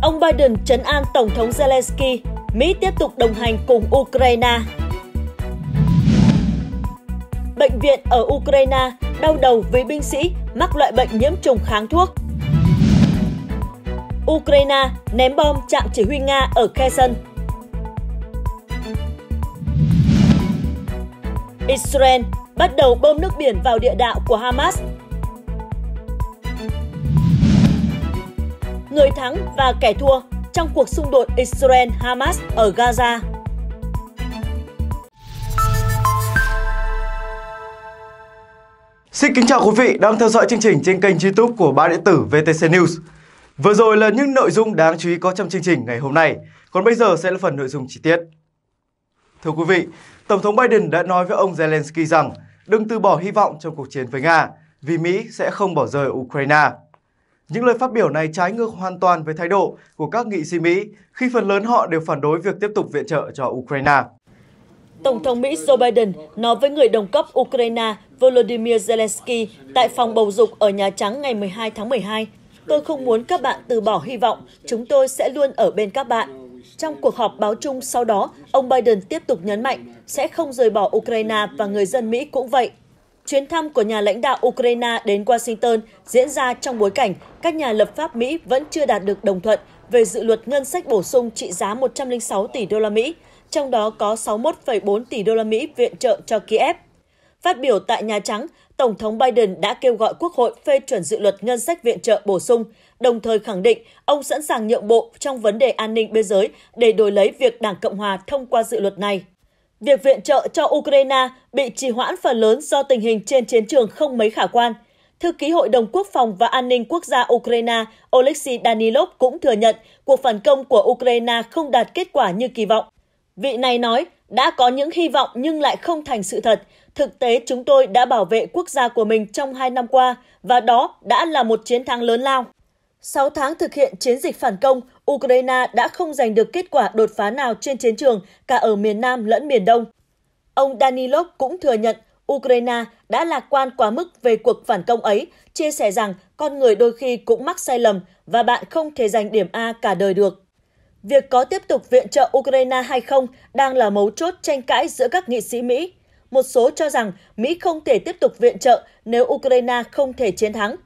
Ông Biden trấn an Tổng thống Zelensky, Mỹ tiếp tục đồng hành cùng Ukraine. Bệnh viện ở Ukraine đau đầu vì binh sĩ mắc loại bệnh nhiễm trùng kháng thuốc. Ukraine ném bom trạm chỉ huy Nga ở Kherson. Israel bắt đầu bơm nước biển vào địa đạo của Hamas người thắng và kẻ thua trong cuộc xung đột Israel-Hamas ở Gaza. Xin kính chào quý vị đang theo dõi chương trình trên kênh YouTube của Báo Điện tử VTC News. Vừa rồi là những nội dung đáng chú ý có trong chương trình ngày hôm nay. Còn bây giờ sẽ là phần nội dung chi tiết. Thưa quý vị, Tổng thống Biden đã nói với ông Zelensky rằng đừng từ bỏ hy vọng trong cuộc chiến với Nga vì Mỹ sẽ không bỏ rơi Ukraine. Những lời phát biểu này trái ngược hoàn toàn với thái độ của các nghị sĩ Mỹ khi phần lớn họ đều phản đối việc tiếp tục viện trợ cho Ukraine. Tổng thống Mỹ Joe Biden nói với người đồng cấp Ukraine Volodymyr Zelensky tại phòng bầu dục ở Nhà Trắng ngày 12 tháng 12. Tôi không muốn các bạn từ bỏ hy vọng, chúng tôi sẽ luôn ở bên các bạn. Trong cuộc họp báo chung sau đó, ông Biden tiếp tục nhấn mạnh sẽ không rời bỏ Ukraine và người dân Mỹ cũng vậy. Chuyến thăm của nhà lãnh đạo Ukraine đến Washington diễn ra trong bối cảnh các nhà lập pháp Mỹ vẫn chưa đạt được đồng thuận về dự luật ngân sách bổ sung trị giá 106 tỷ đô la Mỹ, trong đó có 61,4 tỷ đô la Mỹ viện trợ cho Kiev. Phát biểu tại Nhà Trắng, Tổng thống Biden đã kêu gọi Quốc hội phê chuẩn dự luật ngân sách viện trợ bổ sung, đồng thời khẳng định ông sẵn sàng nhượng bộ trong vấn đề an ninh biên giới để đổi lấy việc Đảng Cộng hòa thông qua dự luật này. Việc viện trợ cho Ukraine bị trì hoãn phần lớn do tình hình trên chiến trường không mấy khả quan. Thư ký Hội đồng Quốc phòng và An ninh Quốc gia Ukraine Oleksiy Danilov cũng thừa nhận cuộc phản công của Ukraine không đạt kết quả như kỳ vọng. Vị này nói, đã có những hy vọng nhưng lại không thành sự thật. Thực tế chúng tôi đã bảo vệ quốc gia của mình trong hai năm qua và đó đã là một chiến thắng lớn lao. 6 tháng thực hiện chiến dịch phản công, Ukraine đã không giành được kết quả đột phá nào trên chiến trường, cả ở miền Nam lẫn miền Đông. Ông Danilov cũng thừa nhận Ukraine đã lạc quan quá mức về cuộc phản công ấy, chia sẻ rằng con người đôi khi cũng mắc sai lầm và bạn không thể giành điểm A cả đời được. Việc có tiếp tục viện trợ Ukraine hay không đang là mấu chốt tranh cãi giữa các nghị sĩ Mỹ. Một số cho rằng Mỹ không thể tiếp tục viện trợ nếu Ukraine không thể chiến thắng.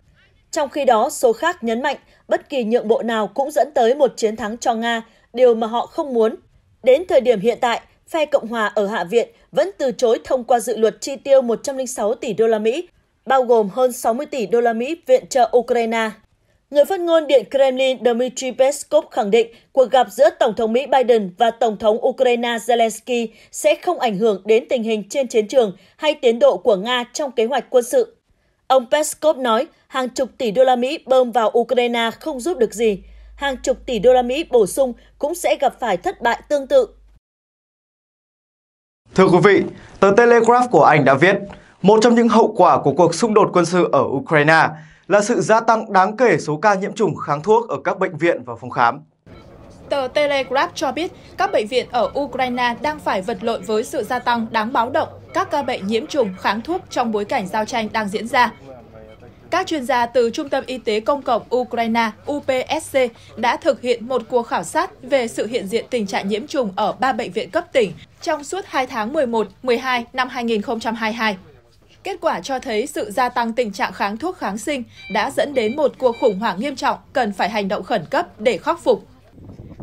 Trong khi đó, số khác nhấn mạnh bất kỳ nhượng bộ nào cũng dẫn tới một chiến thắng cho Nga, điều mà họ không muốn. Đến thời điểm hiện tại, phe Cộng hòa ở Hạ viện vẫn từ chối thông qua dự luật chi tiêu 106 tỷ đô la Mỹ, bao gồm hơn 60 tỷ đô la Mỹ viện trợ Ukraine. Người phát ngôn Điện Kremlin Dmitry Peskov khẳng định cuộc gặp giữa Tổng thống Mỹ Biden và Tổng thống Ukraine Zelensky sẽ không ảnh hưởng đến tình hình trên chiến trường hay tiến độ của Nga trong kế hoạch quân sự. Ông Peskov nói hàng chục tỷ đô la Mỹ bơm vào Ukraine không giúp được gì. Hàng chục tỷ đô la Mỹ bổ sung cũng sẽ gặp phải thất bại tương tự. Thưa quý vị, tờ Telegraph của Anh đã viết, một trong những hậu quả của cuộc xung đột quân sự ở Ukraine là sự gia tăng đáng kể số ca nhiễm trùng kháng thuốc ở các bệnh viện và phòng khám. Tờ Telegraph cho biết các bệnh viện ở Ukraine đang phải vật lộn với sự gia tăng đáng báo động các ca bệnh nhiễm trùng kháng thuốc trong bối cảnh giao tranh đang diễn ra. Các chuyên gia từ Trung tâm Y tế Công cộng Ukraine UPSC đã thực hiện một cuộc khảo sát về sự hiện diện tình trạng nhiễm trùng ở 3 bệnh viện cấp tỉnh trong suốt 2 tháng 11, 12 năm 2022. Kết quả cho thấy sự gia tăng tình trạng kháng thuốc kháng sinh đã dẫn đến một cuộc khủng hoảng nghiêm trọng cần phải hành động khẩn cấp để khắc phục.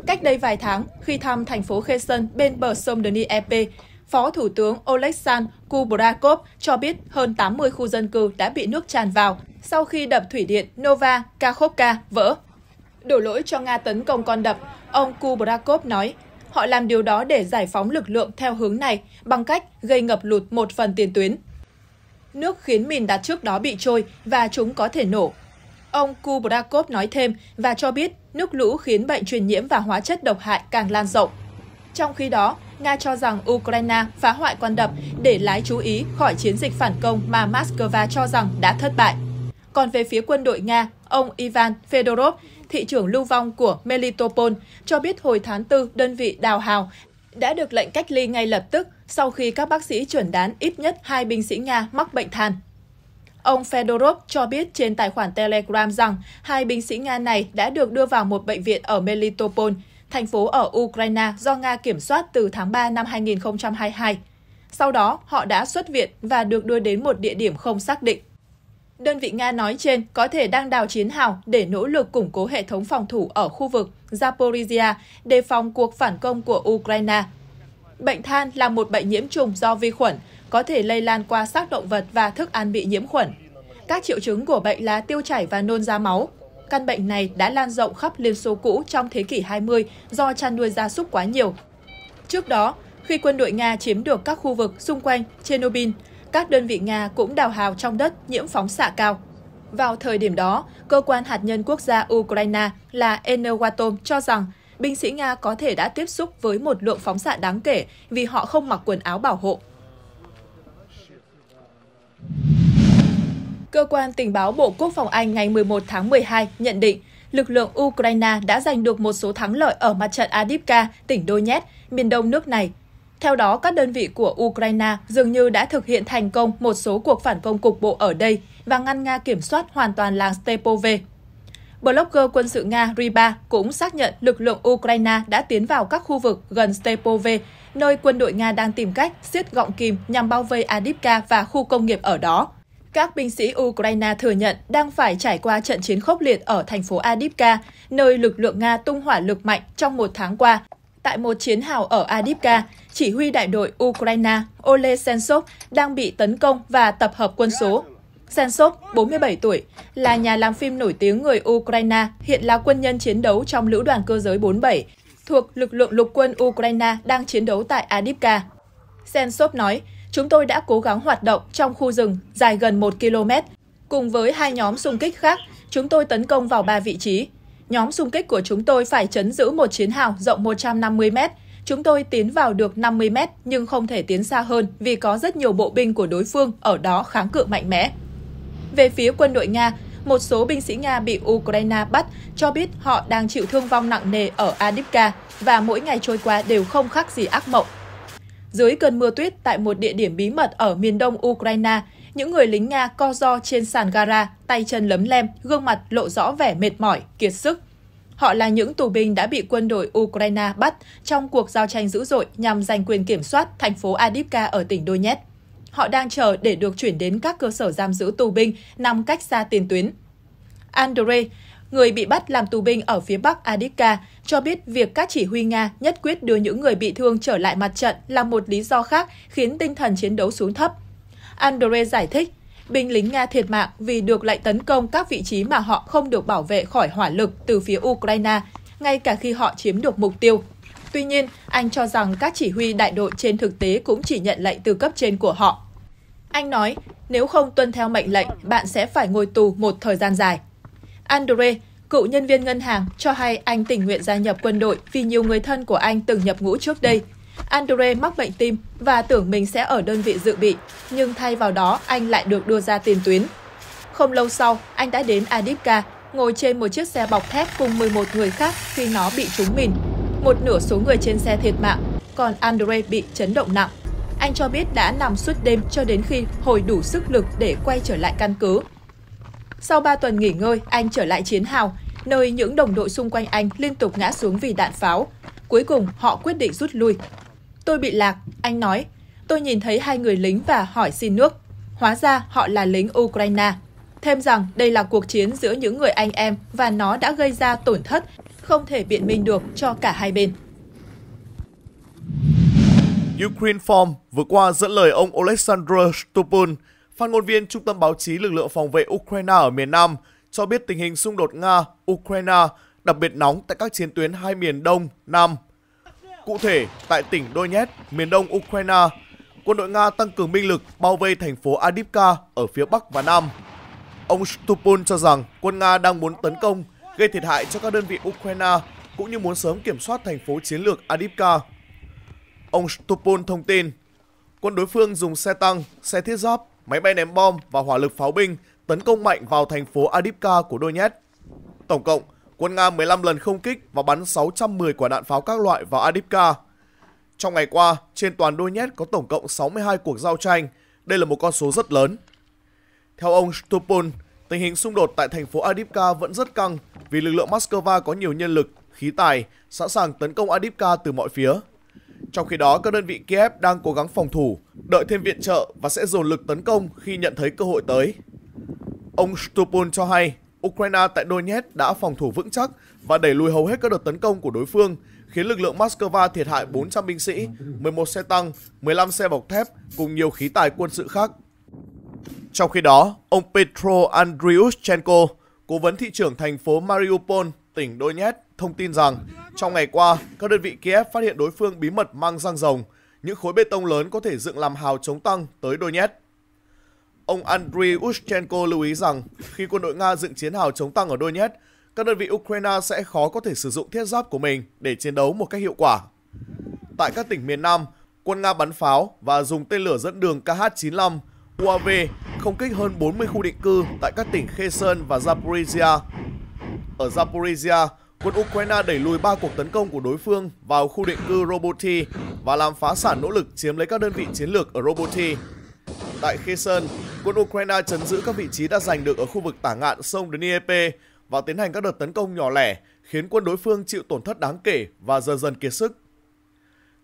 Cách đây vài tháng, khi thăm thành phố Kherson bên bờ sông Dnieper, Phó Thủ tướng Oleksandr Kubrakov cho biết hơn 80 khu dân cư đã bị nước tràn vào sau khi đập thủy điện Nova Kakhovka vỡ. Đổ lỗi cho Nga tấn công con đập, ông Kubrakov nói, họ làm điều đó để giải phóng lực lượng theo hướng này bằng cách gây ngập lụt một phần tiền tuyến. Nước khiến mìn đặt trước đó bị trôi và chúng có thể nổ. Ông Kubrakov nói thêm và cho biết nước lũ khiến bệnh truyền nhiễm và hóa chất độc hại càng lan rộng. Trong khi đó, Nga cho rằng Ukraine phá hoại quan đập để lái chú ý khỏi chiến dịch phản công mà Moscow cho rằng đã thất bại. Còn về phía quân đội Nga, ông Ivan Fedorov, thị trưởng lưu vong của Melitopol, cho biết hồi tháng 4 đơn vị đào hào đã được lệnh cách ly ngay lập tức sau khi các bác sĩ chuẩn đoán ít nhất hai binh sĩ Nga mắc bệnh than. Ông Fedorov cho biết trên tài khoản Telegram rằng hai binh sĩ Nga này đã được đưa vào một bệnh viện ở Melitopol thành phố ở Ukraine do Nga kiểm soát từ tháng 3 năm 2022. Sau đó, họ đã xuất viện và được đưa đến một địa điểm không xác định. Đơn vị Nga nói trên có thể đang đào chiến hào để nỗ lực củng cố hệ thống phòng thủ ở khu vực Zaporizhia đề phòng cuộc phản công của Ukraine. Bệnh than là một bệnh nhiễm trùng do vi khuẩn, có thể lây lan qua xác động vật và thức ăn bị nhiễm khuẩn. Các triệu chứng của bệnh là tiêu chảy và nôn ra máu, Căn bệnh này đã lan rộng khắp Liên Xô cũ trong thế kỷ 20 do chăn nuôi gia súc quá nhiều. Trước đó, khi quân đội Nga chiếm được các khu vực xung quanh Chernobyl, các đơn vị Nga cũng đào hào trong đất nhiễm phóng xạ cao. Vào thời điểm đó, cơ quan hạt nhân quốc gia Ukraine là Enerwatom cho rằng binh sĩ Nga có thể đã tiếp xúc với một lượng phóng xạ đáng kể vì họ không mặc quần áo bảo hộ. Cơ quan tình báo Bộ Quốc phòng Anh ngày 11 tháng 12 nhận định lực lượng Ukraine đã giành được một số thắng lợi ở mặt trận Adivka, tỉnh Donetsk, miền đông nước này. Theo đó, các đơn vị của Ukraine dường như đã thực hiện thành công một số cuộc phản công cục bộ ở đây và ngăn Nga kiểm soát hoàn toàn làng Stepove. Blogger quân sự Nga Riba cũng xác nhận lực lượng Ukraine đã tiến vào các khu vực gần Stepove, nơi quân đội Nga đang tìm cách siết gọng kìm nhằm bao vây Adivka và khu công nghiệp ở đó. Các binh sĩ Ukraine thừa nhận đang phải trải qua trận chiến khốc liệt ở thành phố Adipka, nơi lực lượng Nga tung hỏa lực mạnh trong một tháng qua. Tại một chiến hào ở Adipka, chỉ huy đại đội Ukraine Ole Sensov đang bị tấn công và tập hợp quân số. Sensov, 47 tuổi, là nhà làm phim nổi tiếng người Ukraine, hiện là quân nhân chiến đấu trong Lữ đoàn Cơ giới 47, thuộc lực lượng lục quân Ukraine đang chiến đấu tại Adipka. Sensov nói, chúng tôi đã cố gắng hoạt động trong khu rừng dài gần 1 km. Cùng với hai nhóm xung kích khác, chúng tôi tấn công vào ba vị trí. Nhóm xung kích của chúng tôi phải chấn giữ một chiến hào rộng 150 m. Chúng tôi tiến vào được 50 m nhưng không thể tiến xa hơn vì có rất nhiều bộ binh của đối phương ở đó kháng cự mạnh mẽ. Về phía quân đội Nga, một số binh sĩ Nga bị Ukraine bắt cho biết họ đang chịu thương vong nặng nề ở Adipka và mỗi ngày trôi qua đều không khác gì ác mộng dưới cơn mưa tuyết tại một địa điểm bí mật ở miền đông Ukraine, những người lính Nga co do trên sàn gara, tay chân lấm lem, gương mặt lộ rõ vẻ mệt mỏi, kiệt sức. Họ là những tù binh đã bị quân đội Ukraine bắt trong cuộc giao tranh dữ dội nhằm giành quyền kiểm soát thành phố Adivka ở tỉnh Donetsk. Họ đang chờ để được chuyển đến các cơ sở giam giữ tù binh nằm cách xa tiền tuyến. Andre, người bị bắt làm tù binh ở phía Bắc Adivka, cho biết việc các chỉ huy Nga nhất quyết đưa những người bị thương trở lại mặt trận là một lý do khác khiến tinh thần chiến đấu xuống thấp. Andre giải thích, binh lính Nga thiệt mạng vì được lệnh tấn công các vị trí mà họ không được bảo vệ khỏi hỏa lực từ phía Ukraine, ngay cả khi họ chiếm được mục tiêu. Tuy nhiên, anh cho rằng các chỉ huy đại đội trên thực tế cũng chỉ nhận lệnh từ cấp trên của họ. Anh nói, nếu không tuân theo mệnh lệnh, bạn sẽ phải ngồi tù một thời gian dài. Andre, cựu nhân viên ngân hàng, cho hay anh tình nguyện gia nhập quân đội vì nhiều người thân của anh từng nhập ngũ trước đây. Andre mắc bệnh tim và tưởng mình sẽ ở đơn vị dự bị, nhưng thay vào đó anh lại được đưa ra tiền tuyến. Không lâu sau, anh đã đến Adipka, ngồi trên một chiếc xe bọc thép cùng 11 người khác khi nó bị trúng mìn. Một nửa số người trên xe thiệt mạng, còn Andre bị chấn động nặng. Anh cho biết đã nằm suốt đêm cho đến khi hồi đủ sức lực để quay trở lại căn cứ. Sau 3 tuần nghỉ ngơi, anh trở lại chiến hào, nơi những đồng đội xung quanh anh liên tục ngã xuống vì đạn pháo. Cuối cùng, họ quyết định rút lui. Tôi bị lạc, anh nói. Tôi nhìn thấy hai người lính và hỏi xin nước. Hóa ra họ là lính Ukraine. Thêm rằng đây là cuộc chiến giữa những người anh em và nó đã gây ra tổn thất, không thể biện minh được cho cả hai bên. Ukraine Form vừa qua dẫn lời ông Oleksandr Stupun, Phát ngôn viên Trung tâm Báo chí Lực lượng Phòng vệ Ukraine ở miền Nam cho biết tình hình xung đột Nga-Ukraine đặc biệt nóng tại các chiến tuyến hai miền Đông, Nam. Cụ thể, tại tỉnh Donetsk, miền đông Ukraine, quân đội Nga tăng cường binh lực bao vây thành phố Adivka ở phía Bắc và Nam. Ông Stupun cho rằng quân Nga đang muốn tấn công, gây thiệt hại cho các đơn vị Ukraine cũng như muốn sớm kiểm soát thành phố chiến lược Adivka. Ông Stupun thông tin, quân đối phương dùng xe tăng, xe thiết giáp máy bay ném bom và hỏa lực pháo binh tấn công mạnh vào thành phố Adipka của Donetsk. Tổng cộng, quân Nga 15 lần không kích và bắn 610 quả đạn pháo các loại vào Adipka. Trong ngày qua, trên toàn Donetsk có tổng cộng 62 cuộc giao tranh, đây là một con số rất lớn. Theo ông Stupun, tình hình xung đột tại thành phố Adipka vẫn rất căng vì lực lượng Moscow có nhiều nhân lực, khí tài, sẵn sàng tấn công Adipka từ mọi phía. Trong khi đó, các đơn vị Kiev đang cố gắng phòng thủ, đợi thêm viện trợ và sẽ dồn lực tấn công khi nhận thấy cơ hội tới. Ông Stupun cho hay, Ukraine tại Donetsk đã phòng thủ vững chắc và đẩy lùi hầu hết các đợt tấn công của đối phương, khiến lực lượng Moscow thiệt hại 400 binh sĩ, 11 xe tăng, 15 xe bọc thép cùng nhiều khí tài quân sự khác. Trong khi đó, ông Petro Andriushchenko, cố vấn thị trưởng thành phố Mariupol, tỉnh Donetsk, thông tin rằng trong ngày qua, các đơn vị Kiev phát hiện đối phương bí mật mang răng rồng, những khối bê tông lớn có thể dựng làm hào chống tăng tới đôi Donetsk. Ông Andriy Ushchenko lưu ý rằng khi quân đội Nga dựng chiến hào chống tăng ở đôi Donetsk, các đơn vị Ukraine sẽ khó có thể sử dụng thiết giáp của mình để chiến đấu một cách hiệu quả. Tại các tỉnh miền Nam, quân Nga bắn pháo và dùng tên lửa dẫn đường KH-95 UAV không kích hơn 40 khu định cư tại các tỉnh Kherson và Zaporizhia. Ở Zaporizhia, quân Ukraine đẩy lùi ba cuộc tấn công của đối phương vào khu định cư Roboti và làm phá sản nỗ lực chiếm lấy các đơn vị chiến lược ở Roboti. Tại Kherson, quân Ukraine chấn giữ các vị trí đã giành được ở khu vực tả ngạn sông Dnieper và tiến hành các đợt tấn công nhỏ lẻ, khiến quân đối phương chịu tổn thất đáng kể và dần dần kiệt sức.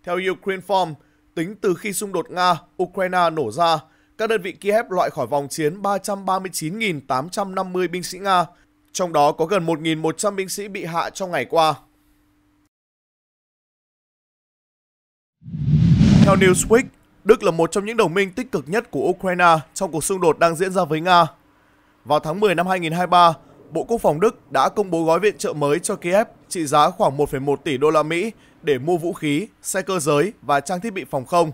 Theo Ukrainform, tính từ khi xung đột Nga-Ukraine nổ ra, các đơn vị Kiev loại khỏi vòng chiến 339.850 binh sĩ Nga trong đó có gần 1.100 binh sĩ bị hạ trong ngày qua. Theo Newsweek, Đức là một trong những đồng minh tích cực nhất của Ukraine trong cuộc xung đột đang diễn ra với Nga. Vào tháng 10 năm 2023, Bộ Quốc phòng Đức đã công bố gói viện trợ mới cho Kiev trị giá khoảng 1,1 tỷ đô la Mỹ để mua vũ khí, xe cơ giới và trang thiết bị phòng không.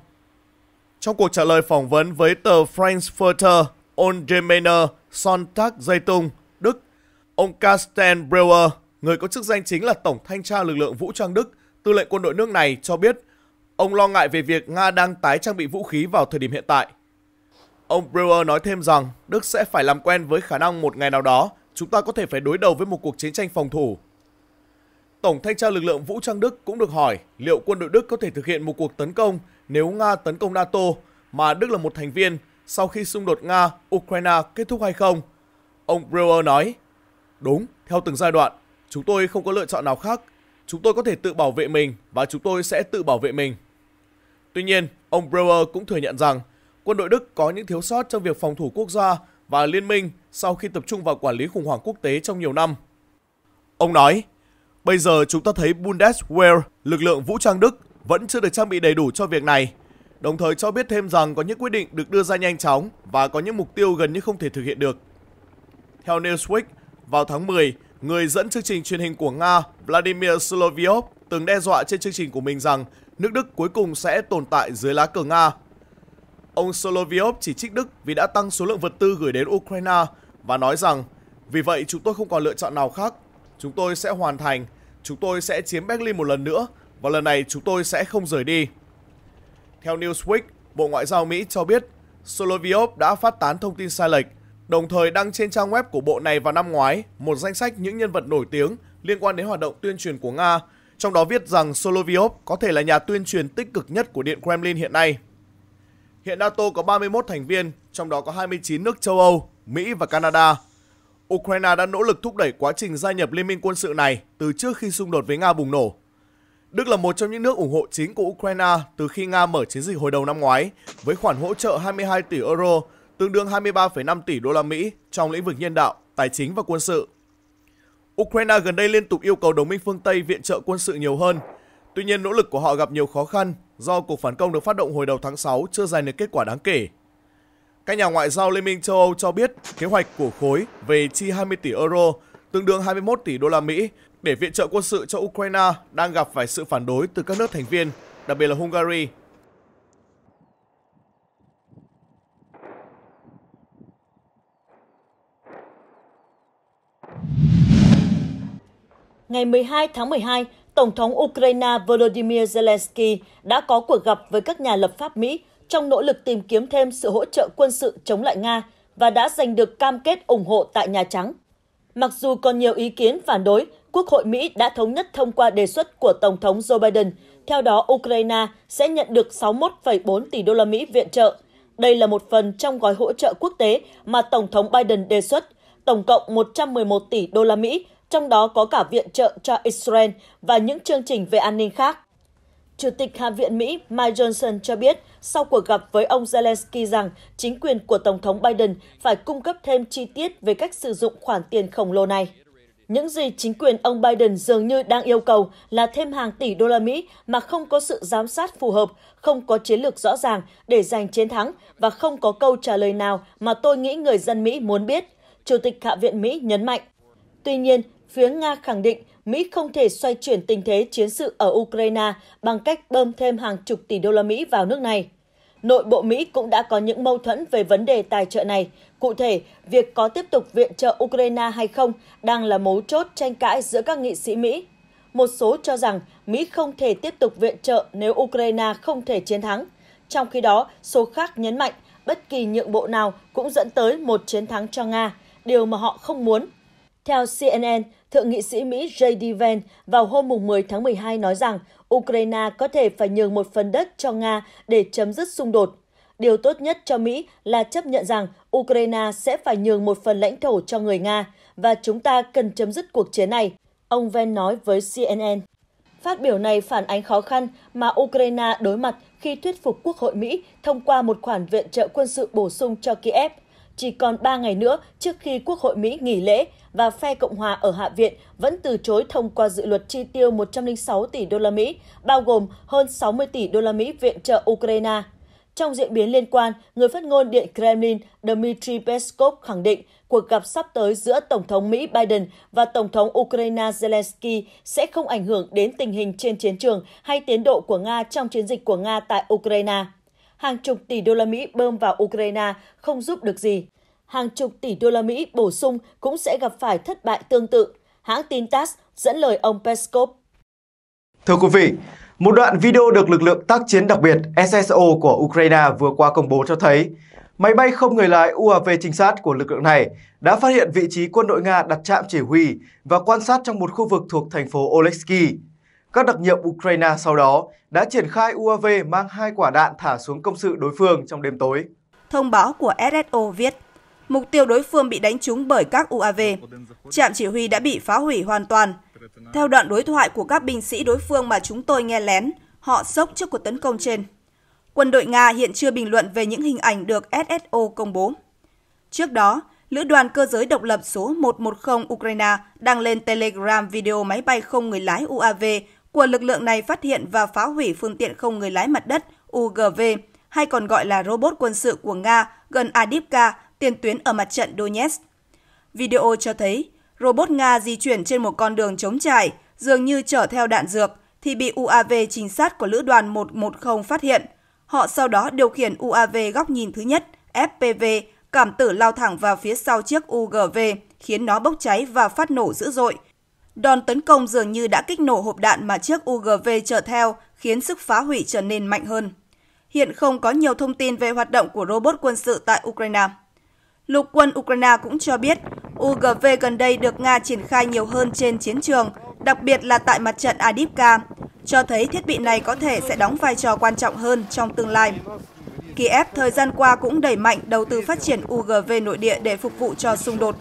Trong cuộc trả lời phỏng vấn với tờ Frankfurter Allgemeine Sonntag Zeitung, Ông Carsten Breuer, người có chức danh chính là Tổng Thanh tra lực lượng vũ trang Đức, tư lệnh quân đội nước này cho biết ông lo ngại về việc Nga đang tái trang bị vũ khí vào thời điểm hiện tại. Ông Breuer nói thêm rằng Đức sẽ phải làm quen với khả năng một ngày nào đó chúng ta có thể phải đối đầu với một cuộc chiến tranh phòng thủ. Tổng thanh tra lực lượng vũ trang Đức cũng được hỏi liệu quân đội Đức có thể thực hiện một cuộc tấn công nếu Nga tấn công NATO mà Đức là một thành viên sau khi xung đột Nga-Ukraine kết thúc hay không. Ông Breuer nói, Đúng, theo từng giai đoạn, chúng tôi không có lựa chọn nào khác. Chúng tôi có thể tự bảo vệ mình và chúng tôi sẽ tự bảo vệ mình. Tuy nhiên, ông Brewer cũng thừa nhận rằng quân đội Đức có những thiếu sót trong việc phòng thủ quốc gia và liên minh sau khi tập trung vào quản lý khủng hoảng quốc tế trong nhiều năm. Ông nói, bây giờ chúng ta thấy Bundeswehr, lực lượng vũ trang Đức, vẫn chưa được trang bị đầy đủ cho việc này. Đồng thời cho biết thêm rằng có những quyết định được đưa ra nhanh chóng và có những mục tiêu gần như không thể thực hiện được. Theo Newsweek, vào tháng 10, người dẫn chương trình truyền hình của Nga Vladimir Solovyov từng đe dọa trên chương trình của mình rằng nước Đức cuối cùng sẽ tồn tại dưới lá cờ Nga. Ông Solovyov chỉ trích Đức vì đã tăng số lượng vật tư gửi đến Ukraine và nói rằng vì vậy chúng tôi không còn lựa chọn nào khác. Chúng tôi sẽ hoàn thành, chúng tôi sẽ chiếm Berlin một lần nữa và lần này chúng tôi sẽ không rời đi. Theo Newsweek, Bộ Ngoại giao Mỹ cho biết Solovyov đã phát tán thông tin sai lệch đồng thời đăng trên trang web của bộ này vào năm ngoái một danh sách những nhân vật nổi tiếng liên quan đến hoạt động tuyên truyền của Nga, trong đó viết rằng Solovyov có thể là nhà tuyên truyền tích cực nhất của Điện Kremlin hiện nay. Hiện NATO có 31 thành viên, trong đó có 29 nước châu Âu, Mỹ và Canada. Ukraine đã nỗ lực thúc đẩy quá trình gia nhập liên minh quân sự này từ trước khi xung đột với Nga bùng nổ. Đức là một trong những nước ủng hộ chính của Ukraine từ khi Nga mở chiến dịch hồi đầu năm ngoái với khoản hỗ trợ 22 tỷ euro tương đương 23,5 tỷ đô la Mỹ trong lĩnh vực nhân đạo, tài chính và quân sự. Ukraine gần đây liên tục yêu cầu đồng minh phương Tây viện trợ quân sự nhiều hơn. Tuy nhiên, nỗ lực của họ gặp nhiều khó khăn do cuộc phản công được phát động hồi đầu tháng 6 chưa giành được kết quả đáng kể. Các nhà ngoại giao Liên minh châu Âu cho biết kế hoạch của khối về chi 20 tỷ euro, tương đương 21 tỷ đô la Mỹ, để viện trợ quân sự cho Ukraine đang gặp phải sự phản đối từ các nước thành viên, đặc biệt là Hungary, Ngày 12 tháng 12, Tổng thống Ukraine Volodymyr Zelensky đã có cuộc gặp với các nhà lập pháp Mỹ trong nỗ lực tìm kiếm thêm sự hỗ trợ quân sự chống lại Nga và đã giành được cam kết ủng hộ tại Nhà Trắng. Mặc dù còn nhiều ý kiến phản đối, Quốc hội Mỹ đã thống nhất thông qua đề xuất của Tổng thống Joe Biden. Theo đó, Ukraine sẽ nhận được 61,4 tỷ đô la Mỹ viện trợ. Đây là một phần trong gói hỗ trợ quốc tế mà Tổng thống Biden đề xuất – tổng cộng 111 tỷ đô la Mỹ, trong đó có cả viện trợ cho Israel và những chương trình về an ninh khác. Chủ tịch Hạ viện Mỹ Mike Johnson cho biết sau cuộc gặp với ông Zelensky rằng chính quyền của Tổng thống Biden phải cung cấp thêm chi tiết về cách sử dụng khoản tiền khổng lồ này. Những gì chính quyền ông Biden dường như đang yêu cầu là thêm hàng tỷ đô la Mỹ mà không có sự giám sát phù hợp, không có chiến lược rõ ràng để giành chiến thắng và không có câu trả lời nào mà tôi nghĩ người dân Mỹ muốn biết. Chủ tịch Hạ viện Mỹ nhấn mạnh. Tuy nhiên, phía Nga khẳng định Mỹ không thể xoay chuyển tình thế chiến sự ở Ukraine bằng cách bơm thêm hàng chục tỷ đô la Mỹ vào nước này. Nội bộ Mỹ cũng đã có những mâu thuẫn về vấn đề tài trợ này. Cụ thể, việc có tiếp tục viện trợ Ukraine hay không đang là mấu chốt tranh cãi giữa các nghị sĩ Mỹ. Một số cho rằng Mỹ không thể tiếp tục viện trợ nếu Ukraine không thể chiến thắng. Trong khi đó, số khác nhấn mạnh bất kỳ nhượng bộ nào cũng dẫn tới một chiến thắng cho Nga điều mà họ không muốn. Theo CNN, Thượng nghị sĩ Mỹ J.D. Vance vào hôm 10 tháng 12 nói rằng Ukraine có thể phải nhường một phần đất cho Nga để chấm dứt xung đột. Điều tốt nhất cho Mỹ là chấp nhận rằng Ukraine sẽ phải nhường một phần lãnh thổ cho người Nga và chúng ta cần chấm dứt cuộc chiến này, ông Vance nói với CNN. Phát biểu này phản ánh khó khăn mà Ukraine đối mặt khi thuyết phục Quốc hội Mỹ thông qua một khoản viện trợ quân sự bổ sung cho Kiev – chỉ còn 3 ngày nữa trước khi Quốc hội Mỹ nghỉ lễ và phe Cộng hòa ở Hạ viện vẫn từ chối thông qua dự luật chi tiêu 106 tỷ đô la Mỹ, bao gồm hơn 60 tỷ đô la Mỹ viện trợ Ukraine. Trong diễn biến liên quan, người phát ngôn Điện Kremlin Dmitry Peskov khẳng định cuộc gặp sắp tới giữa Tổng thống Mỹ Biden và Tổng thống Ukraine Zelensky sẽ không ảnh hưởng đến tình hình trên chiến trường hay tiến độ của Nga trong chiến dịch của Nga tại Ukraine hàng chục tỷ đô la Mỹ bơm vào Ukraine không giúp được gì. Hàng chục tỷ đô la Mỹ bổ sung cũng sẽ gặp phải thất bại tương tự. Hãng tin TASS dẫn lời ông Peskov. Thưa quý vị, một đoạn video được lực lượng tác chiến đặc biệt SSO của Ukraine vừa qua công bố cho thấy máy bay không người lái UAV trinh sát của lực lượng này đã phát hiện vị trí quân đội Nga đặt trạm chỉ huy và quan sát trong một khu vực thuộc thành phố Olesky, các đặc nhiệm Ukraine sau đó đã triển khai UAV mang hai quả đạn thả xuống công sự đối phương trong đêm tối. Thông báo của SSO viết, mục tiêu đối phương bị đánh trúng bởi các UAV. Trạm chỉ huy đã bị phá hủy hoàn toàn. Theo đoạn đối thoại của các binh sĩ đối phương mà chúng tôi nghe lén, họ sốc trước cuộc tấn công trên. Quân đội Nga hiện chưa bình luận về những hình ảnh được SSO công bố. Trước đó, Lữ đoàn cơ giới độc lập số 110 Ukraine đăng lên Telegram video máy bay không người lái UAV của lực lượng này phát hiện và phá hủy phương tiện không người lái mặt đất UGV, hay còn gọi là robot quân sự của Nga gần Adipka tiền tuyến ở mặt trận Donetsk. Video cho thấy robot Nga di chuyển trên một con đường chống trải, dường như chở theo đạn dược, thì bị UAV trinh sát của lữ đoàn 110 phát hiện. Họ sau đó điều khiển UAV góc nhìn thứ nhất, FPV, cảm tử lao thẳng vào phía sau chiếc UGV, khiến nó bốc cháy và phát nổ dữ dội, Đòn tấn công dường như đã kích nổ hộp đạn mà chiếc UGV chở theo, khiến sức phá hủy trở nên mạnh hơn. Hiện không có nhiều thông tin về hoạt động của robot quân sự tại Ukraine. Lục quân Ukraine cũng cho biết, UGV gần đây được Nga triển khai nhiều hơn trên chiến trường, đặc biệt là tại mặt trận Adipka, cho thấy thiết bị này có thể sẽ đóng vai trò quan trọng hơn trong tương lai. Kiev thời gian qua cũng đẩy mạnh đầu tư phát triển UGV nội địa để phục vụ cho xung đột.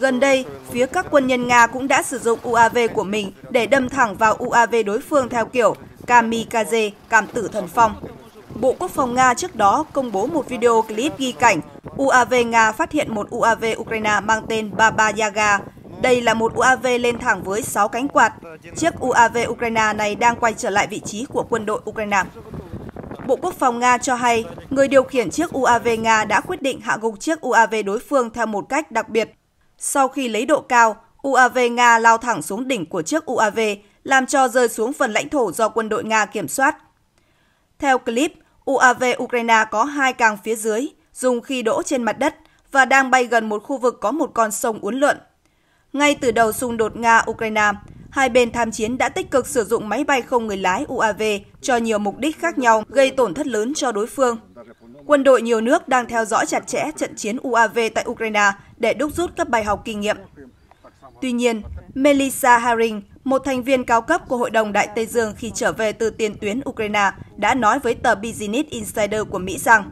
Gần đây, phía các quân nhân Nga cũng đã sử dụng UAV của mình để đâm thẳng vào UAV đối phương theo kiểu kamikaze, cảm tử thần phong. Bộ Quốc phòng Nga trước đó công bố một video clip ghi cảnh UAV Nga phát hiện một UAV Ukraine mang tên Baba Yaga. Đây là một UAV lên thẳng với 6 cánh quạt. Chiếc UAV Ukraine này đang quay trở lại vị trí của quân đội Ukraine. Bộ Quốc phòng Nga cho hay người điều khiển chiếc UAV Nga đã quyết định hạ gục chiếc UAV đối phương theo một cách đặc biệt. Sau khi lấy độ cao, UAV Nga lao thẳng xuống đỉnh của chiếc UAV, làm cho rơi xuống phần lãnh thổ do quân đội Nga kiểm soát. Theo clip, UAV Ukraine có hai càng phía dưới, dùng khi đỗ trên mặt đất và đang bay gần một khu vực có một con sông uốn lượn. Ngay từ đầu xung đột Nga-Ukraine, hai bên tham chiến đã tích cực sử dụng máy bay không người lái UAV cho nhiều mục đích khác nhau, gây tổn thất lớn cho đối phương. Quân đội nhiều nước đang theo dõi chặt chẽ trận chiến UAV tại Ukraine để đúc rút các bài học kinh nghiệm. Tuy nhiên, Melissa Haring, một thành viên cao cấp của Hội đồng Đại Tây Dương khi trở về từ tiền tuyến Ukraine, đã nói với tờ Business Insider của Mỹ rằng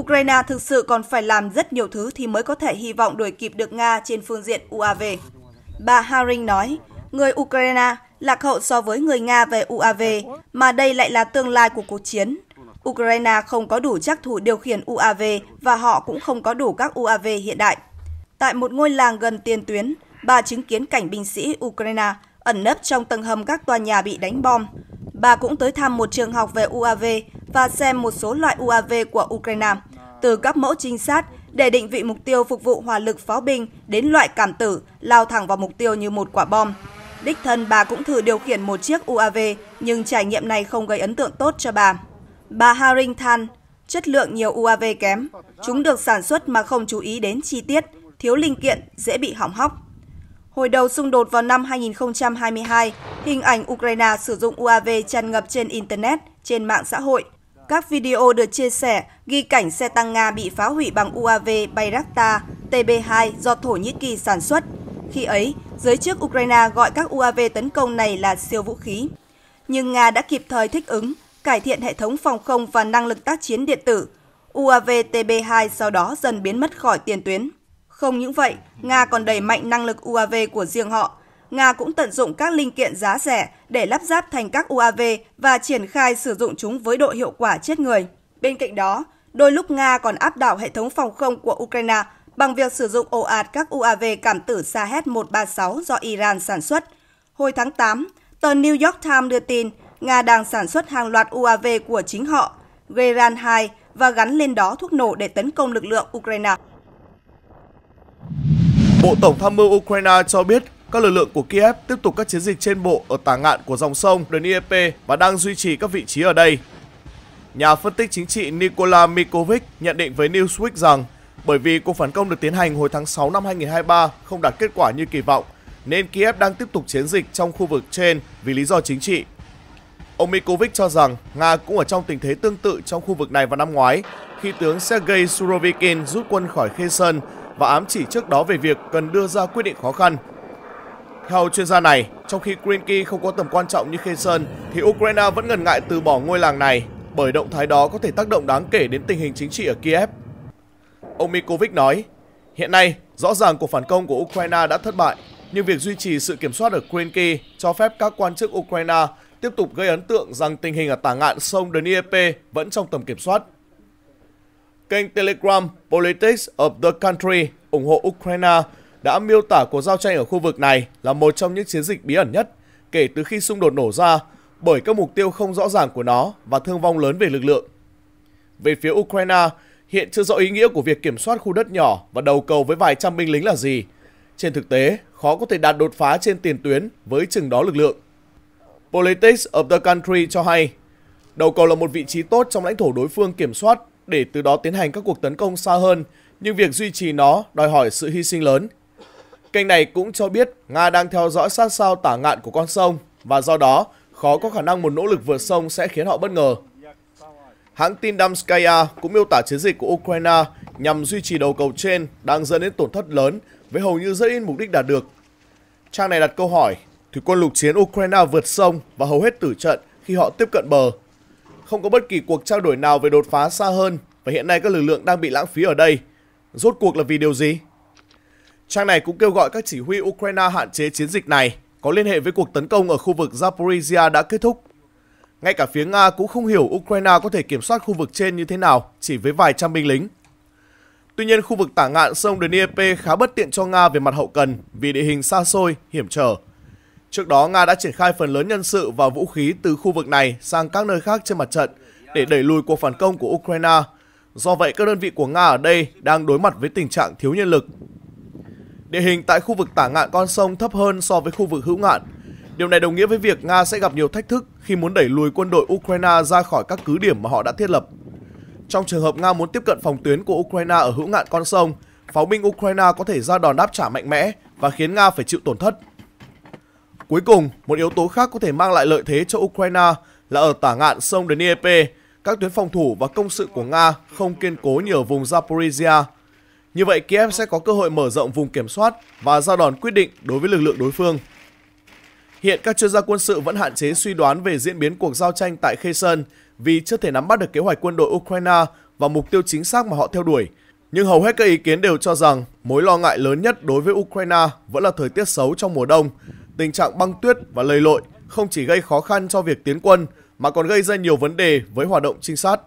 Ukraine thực sự còn phải làm rất nhiều thứ thì mới có thể hy vọng đuổi kịp được Nga trên phương diện UAV. Bà Haring nói, Người Ukraine lạc hậu so với người Nga về UAV, mà đây lại là tương lai của cuộc chiến. Ukraine không có đủ chắc thủ điều khiển UAV và họ cũng không có đủ các UAV hiện đại. Tại một ngôi làng gần tiền tuyến, bà chứng kiến cảnh binh sĩ Ukraine ẩn nấp trong tầng hầm các tòa nhà bị đánh bom. Bà cũng tới thăm một trường học về UAV và xem một số loại UAV của Ukraine, từ các mẫu trinh sát để định vị mục tiêu phục vụ hỏa lực pháo binh đến loại cảm tử lao thẳng vào mục tiêu như một quả bom. Đích thân bà cũng thử điều khiển một chiếc UAV, nhưng trải nghiệm này không gây ấn tượng tốt cho bà. Bà Haring than, chất lượng nhiều UAV kém, chúng được sản xuất mà không chú ý đến chi tiết, thiếu linh kiện, dễ bị hỏng hóc. Hồi đầu xung đột vào năm 2022, hình ảnh Ukraine sử dụng UAV tràn ngập trên Internet, trên mạng xã hội. Các video được chia sẻ ghi cảnh xe tăng Nga bị phá hủy bằng UAV Bayraktar TB2 do Thổ Nhĩ Kỳ sản xuất khi ấy, giới chức Ukraine gọi các UAV tấn công này là siêu vũ khí. Nhưng Nga đã kịp thời thích ứng, cải thiện hệ thống phòng không và năng lực tác chiến điện tử. UAV TB2 sau đó dần biến mất khỏi tiền tuyến. Không những vậy, Nga còn đẩy mạnh năng lực UAV của riêng họ. Nga cũng tận dụng các linh kiện giá rẻ để lắp ráp thành các UAV và triển khai sử dụng chúng với độ hiệu quả chết người. Bên cạnh đó, đôi lúc Nga còn áp đảo hệ thống phòng không của Ukraine bằng việc sử dụng ồ ạt các UAV cảm tử Shahed-136 do Iran sản xuất. Hồi tháng 8, tờ New York Times đưa tin Nga đang sản xuất hàng loạt UAV của chính họ, Geiran-2, và gắn lên đó thuốc nổ để tấn công lực lượng Ukraine. Bộ Tổng tham mưu Ukraine cho biết các lực lượng của Kiev tiếp tục các chiến dịch trên bộ ở tả ngạn của dòng sông Dnieper và đang duy trì các vị trí ở đây. Nhà phân tích chính trị Nikola Mikovic nhận định với Newsweek rằng bởi vì cuộc phản công được tiến hành hồi tháng 6 năm 2023 không đạt kết quả như kỳ vọng, nên Kiev đang tiếp tục chiến dịch trong khu vực trên vì lý do chính trị. Ông Mikovic cho rằng Nga cũng ở trong tình thế tương tự trong khu vực này vào năm ngoái, khi tướng Sergei Surovikin rút quân khỏi Kherson và ám chỉ trước đó về việc cần đưa ra quyết định khó khăn. Theo chuyên gia này, trong khi Krinky không có tầm quan trọng như Kherson, thì Ukraine vẫn ngần ngại từ bỏ ngôi làng này bởi động thái đó có thể tác động đáng kể đến tình hình chính trị ở Kiev Ông Mikovic nói, hiện nay rõ ràng cuộc phản công của Ukraine đã thất bại, nhưng việc duy trì sự kiểm soát ở Krenki cho phép các quan chức Ukraine tiếp tục gây ấn tượng rằng tình hình ở tả ngạn sông Dnieper vẫn trong tầm kiểm soát. Kênh Telegram Politics of the Country ủng hộ Ukraine đã miêu tả cuộc giao tranh ở khu vực này là một trong những chiến dịch bí ẩn nhất kể từ khi xung đột nổ ra bởi các mục tiêu không rõ ràng của nó và thương vong lớn về lực lượng. Về phía Ukraine, Hiện chưa rõ ý nghĩa của việc kiểm soát khu đất nhỏ và đầu cầu với vài trăm binh lính là gì. Trên thực tế, khó có thể đạt đột phá trên tiền tuyến với chừng đó lực lượng. Politics of the Country cho hay, đầu cầu là một vị trí tốt trong lãnh thổ đối phương kiểm soát để từ đó tiến hành các cuộc tấn công xa hơn, nhưng việc duy trì nó đòi hỏi sự hy sinh lớn. Kênh này cũng cho biết Nga đang theo dõi sát sao tả ngạn của con sông và do đó khó có khả năng một nỗ lực vượt sông sẽ khiến họ bất ngờ. Hãng tin Damskaya cũng miêu tả chiến dịch của Ukraine nhằm duy trì đầu cầu trên đang dẫn đến tổn thất lớn với hầu như rất ít mục đích đạt được. Trang này đặt câu hỏi, thủy quân lục chiến Ukraine vượt sông và hầu hết tử trận khi họ tiếp cận bờ. Không có bất kỳ cuộc trao đổi nào về đột phá xa hơn và hiện nay các lực lượng đang bị lãng phí ở đây. Rốt cuộc là vì điều gì? Trang này cũng kêu gọi các chỉ huy Ukraine hạn chế chiến dịch này có liên hệ với cuộc tấn công ở khu vực Zaporizhia đã kết thúc. Ngay cả phía Nga cũng không hiểu Ukraine có thể kiểm soát khu vực trên như thế nào chỉ với vài trăm binh lính. Tuy nhiên, khu vực tả ngạn sông Dnieper khá bất tiện cho Nga về mặt hậu cần vì địa hình xa xôi, hiểm trở. Trước đó, Nga đã triển khai phần lớn nhân sự và vũ khí từ khu vực này sang các nơi khác trên mặt trận để đẩy lùi cuộc phản công của Ukraine. Do vậy, các đơn vị của Nga ở đây đang đối mặt với tình trạng thiếu nhân lực. Địa hình tại khu vực tả ngạn con sông thấp hơn so với khu vực hữu ngạn, Điều này đồng nghĩa với việc Nga sẽ gặp nhiều thách thức khi muốn đẩy lùi quân đội Ukraine ra khỏi các cứ điểm mà họ đã thiết lập. Trong trường hợp Nga muốn tiếp cận phòng tuyến của Ukraine ở hữu ngạn con sông, pháo binh Ukraine có thể ra đòn đáp trả mạnh mẽ và khiến Nga phải chịu tổn thất. Cuối cùng, một yếu tố khác có thể mang lại lợi thế cho Ukraine là ở tả ngạn sông Dnieper, các tuyến phòng thủ và công sự của Nga không kiên cố như ở vùng Zaporizhia. Như vậy, Kiev sẽ có cơ hội mở rộng vùng kiểm soát và ra đòn quyết định đối với lực lượng đối phương. Hiện các chuyên gia quân sự vẫn hạn chế suy đoán về diễn biến cuộc giao tranh tại Kherson vì chưa thể nắm bắt được kế hoạch quân đội Ukraine và mục tiêu chính xác mà họ theo đuổi. Nhưng hầu hết các ý kiến đều cho rằng mối lo ngại lớn nhất đối với Ukraine vẫn là thời tiết xấu trong mùa đông. Tình trạng băng tuyết và lầy lội không chỉ gây khó khăn cho việc tiến quân mà còn gây ra nhiều vấn đề với hoạt động trinh sát.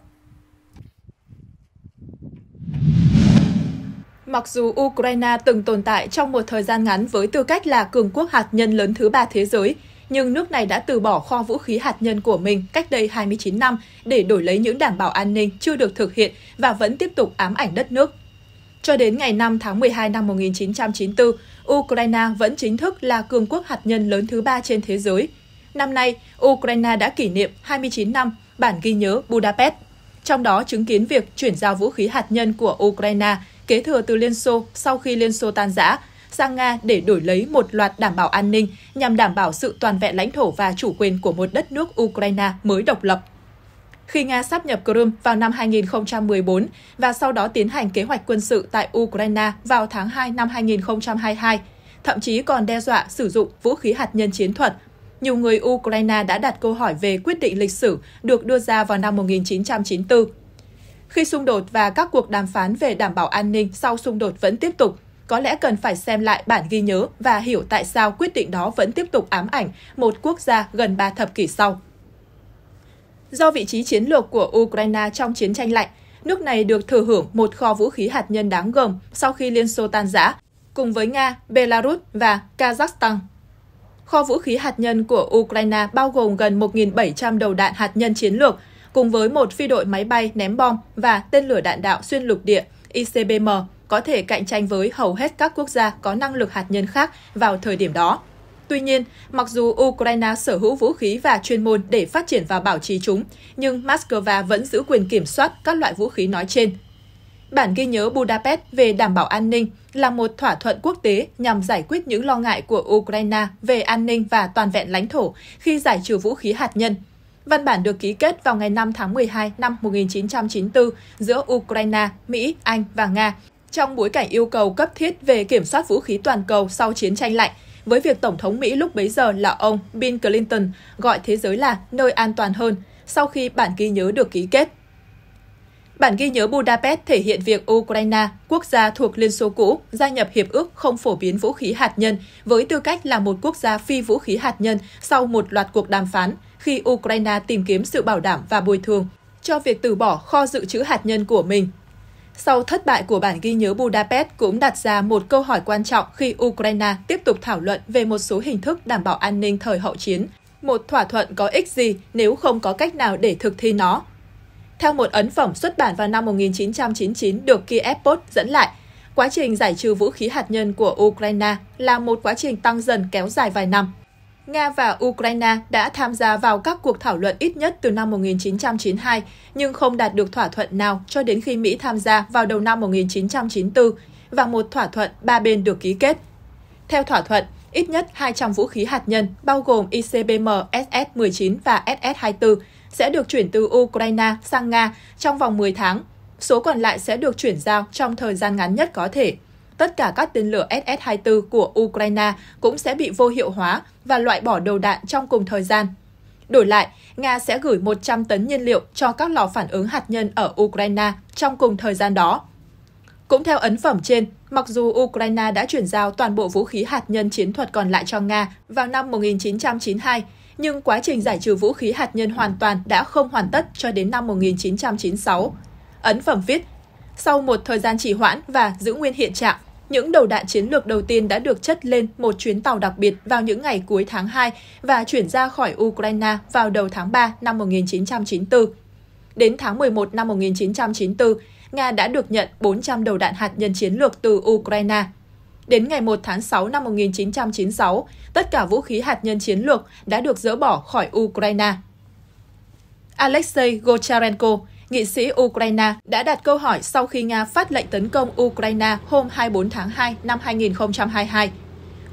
Mặc dù Ukraine từng tồn tại trong một thời gian ngắn với tư cách là cường quốc hạt nhân lớn thứ ba thế giới, nhưng nước này đã từ bỏ kho vũ khí hạt nhân của mình cách đây 29 năm để đổi lấy những đảm bảo an ninh chưa được thực hiện và vẫn tiếp tục ám ảnh đất nước. Cho đến ngày 5 tháng 12 năm 1994, Ukraine vẫn chính thức là cường quốc hạt nhân lớn thứ ba trên thế giới. Năm nay, Ukraine đã kỷ niệm 29 năm bản ghi nhớ Budapest, trong đó chứng kiến việc chuyển giao vũ khí hạt nhân của Ukraine kế thừa từ Liên Xô sau khi Liên Xô tan rã, sang Nga để đổi lấy một loạt đảm bảo an ninh nhằm đảm bảo sự toàn vẹn lãnh thổ và chủ quyền của một đất nước Ukraine mới độc lập. Khi Nga sáp nhập Crimea vào năm 2014 và sau đó tiến hành kế hoạch quân sự tại Ukraine vào tháng 2 năm 2022, thậm chí còn đe dọa sử dụng vũ khí hạt nhân chiến thuật. Nhiều người Ukraine đã đặt câu hỏi về quyết định lịch sử được đưa ra vào năm 1994 khi xung đột và các cuộc đàm phán về đảm bảo an ninh sau xung đột vẫn tiếp tục, có lẽ cần phải xem lại bản ghi nhớ và hiểu tại sao quyết định đó vẫn tiếp tục ám ảnh một quốc gia gần ba thập kỷ sau. Do vị trí chiến lược của Ukraine trong chiến tranh lạnh, nước này được thừa hưởng một kho vũ khí hạt nhân đáng gồm sau khi Liên Xô tan rã, cùng với Nga, Belarus và Kazakhstan. Kho vũ khí hạt nhân của Ukraine bao gồm gần 1.700 đầu đạn hạt nhân chiến lược cùng với một phi đội máy bay ném bom và tên lửa đạn đạo xuyên lục địa ICBM có thể cạnh tranh với hầu hết các quốc gia có năng lực hạt nhân khác vào thời điểm đó. Tuy nhiên, mặc dù Ukraine sở hữu vũ khí và chuyên môn để phát triển và bảo trì chúng, nhưng Moscow vẫn giữ quyền kiểm soát các loại vũ khí nói trên. Bản ghi nhớ Budapest về đảm bảo an ninh là một thỏa thuận quốc tế nhằm giải quyết những lo ngại của Ukraine về an ninh và toàn vẹn lãnh thổ khi giải trừ vũ khí hạt nhân Văn bản được ký kết vào ngày 5 tháng 12 năm 1994 giữa Ukraine, Mỹ, Anh và Nga trong bối cảnh yêu cầu cấp thiết về kiểm soát vũ khí toàn cầu sau chiến tranh lạnh, với việc Tổng thống Mỹ lúc bấy giờ là ông Bill Clinton gọi thế giới là nơi an toàn hơn sau khi bản ghi nhớ được ký kết. Bản ghi nhớ Budapest thể hiện việc Ukraine, quốc gia thuộc Liên Xô cũ, gia nhập Hiệp ước không phổ biến vũ khí hạt nhân với tư cách là một quốc gia phi vũ khí hạt nhân sau một loạt cuộc đàm phán – khi Ukraine tìm kiếm sự bảo đảm và bồi thường cho việc từ bỏ kho dự trữ hạt nhân của mình. Sau thất bại của bản ghi nhớ Budapest cũng đặt ra một câu hỏi quan trọng khi Ukraine tiếp tục thảo luận về một số hình thức đảm bảo an ninh thời hậu chiến, một thỏa thuận có ích gì nếu không có cách nào để thực thi nó. Theo một ấn phẩm xuất bản vào năm 1999 được Kiev Post dẫn lại, quá trình giải trừ vũ khí hạt nhân của Ukraine là một quá trình tăng dần kéo dài vài năm. Nga và Ukraine đã tham gia vào các cuộc thảo luận ít nhất từ năm 1992, nhưng không đạt được thỏa thuận nào cho đến khi Mỹ tham gia vào đầu năm 1994 và một thỏa thuận ba bên được ký kết. Theo thỏa thuận, ít nhất 200 vũ khí hạt nhân, bao gồm ICBM SS-19 và SS-24, sẽ được chuyển từ Ukraine sang Nga trong vòng 10 tháng. Số còn lại sẽ được chuyển giao trong thời gian ngắn nhất có thể tất cả các tên lửa SS-24 của Ukraine cũng sẽ bị vô hiệu hóa và loại bỏ đầu đạn trong cùng thời gian. Đổi lại, Nga sẽ gửi 100 tấn nhiên liệu cho các lò phản ứng hạt nhân ở Ukraine trong cùng thời gian đó. Cũng theo ấn phẩm trên, mặc dù Ukraine đã chuyển giao toàn bộ vũ khí hạt nhân chiến thuật còn lại cho Nga vào năm 1992, nhưng quá trình giải trừ vũ khí hạt nhân hoàn toàn đã không hoàn tất cho đến năm 1996. Ấn phẩm viết sau một thời gian trì hoãn và giữ nguyên hiện trạng, những đầu đạn chiến lược đầu tiên đã được chất lên một chuyến tàu đặc biệt vào những ngày cuối tháng 2 và chuyển ra khỏi Ukraine vào đầu tháng 3 năm 1994. Đến tháng 11 năm 1994, Nga đã được nhận 400 đầu đạn hạt nhân chiến lược từ Ukraine. Đến ngày 1 tháng 6 năm 1996, tất cả vũ khí hạt nhân chiến lược đã được dỡ bỏ khỏi Ukraine. Alexei Gocharenko, nghị sĩ Ukraine, đã đặt câu hỏi sau khi Nga phát lệnh tấn công Ukraine hôm 24 tháng 2 năm 2022.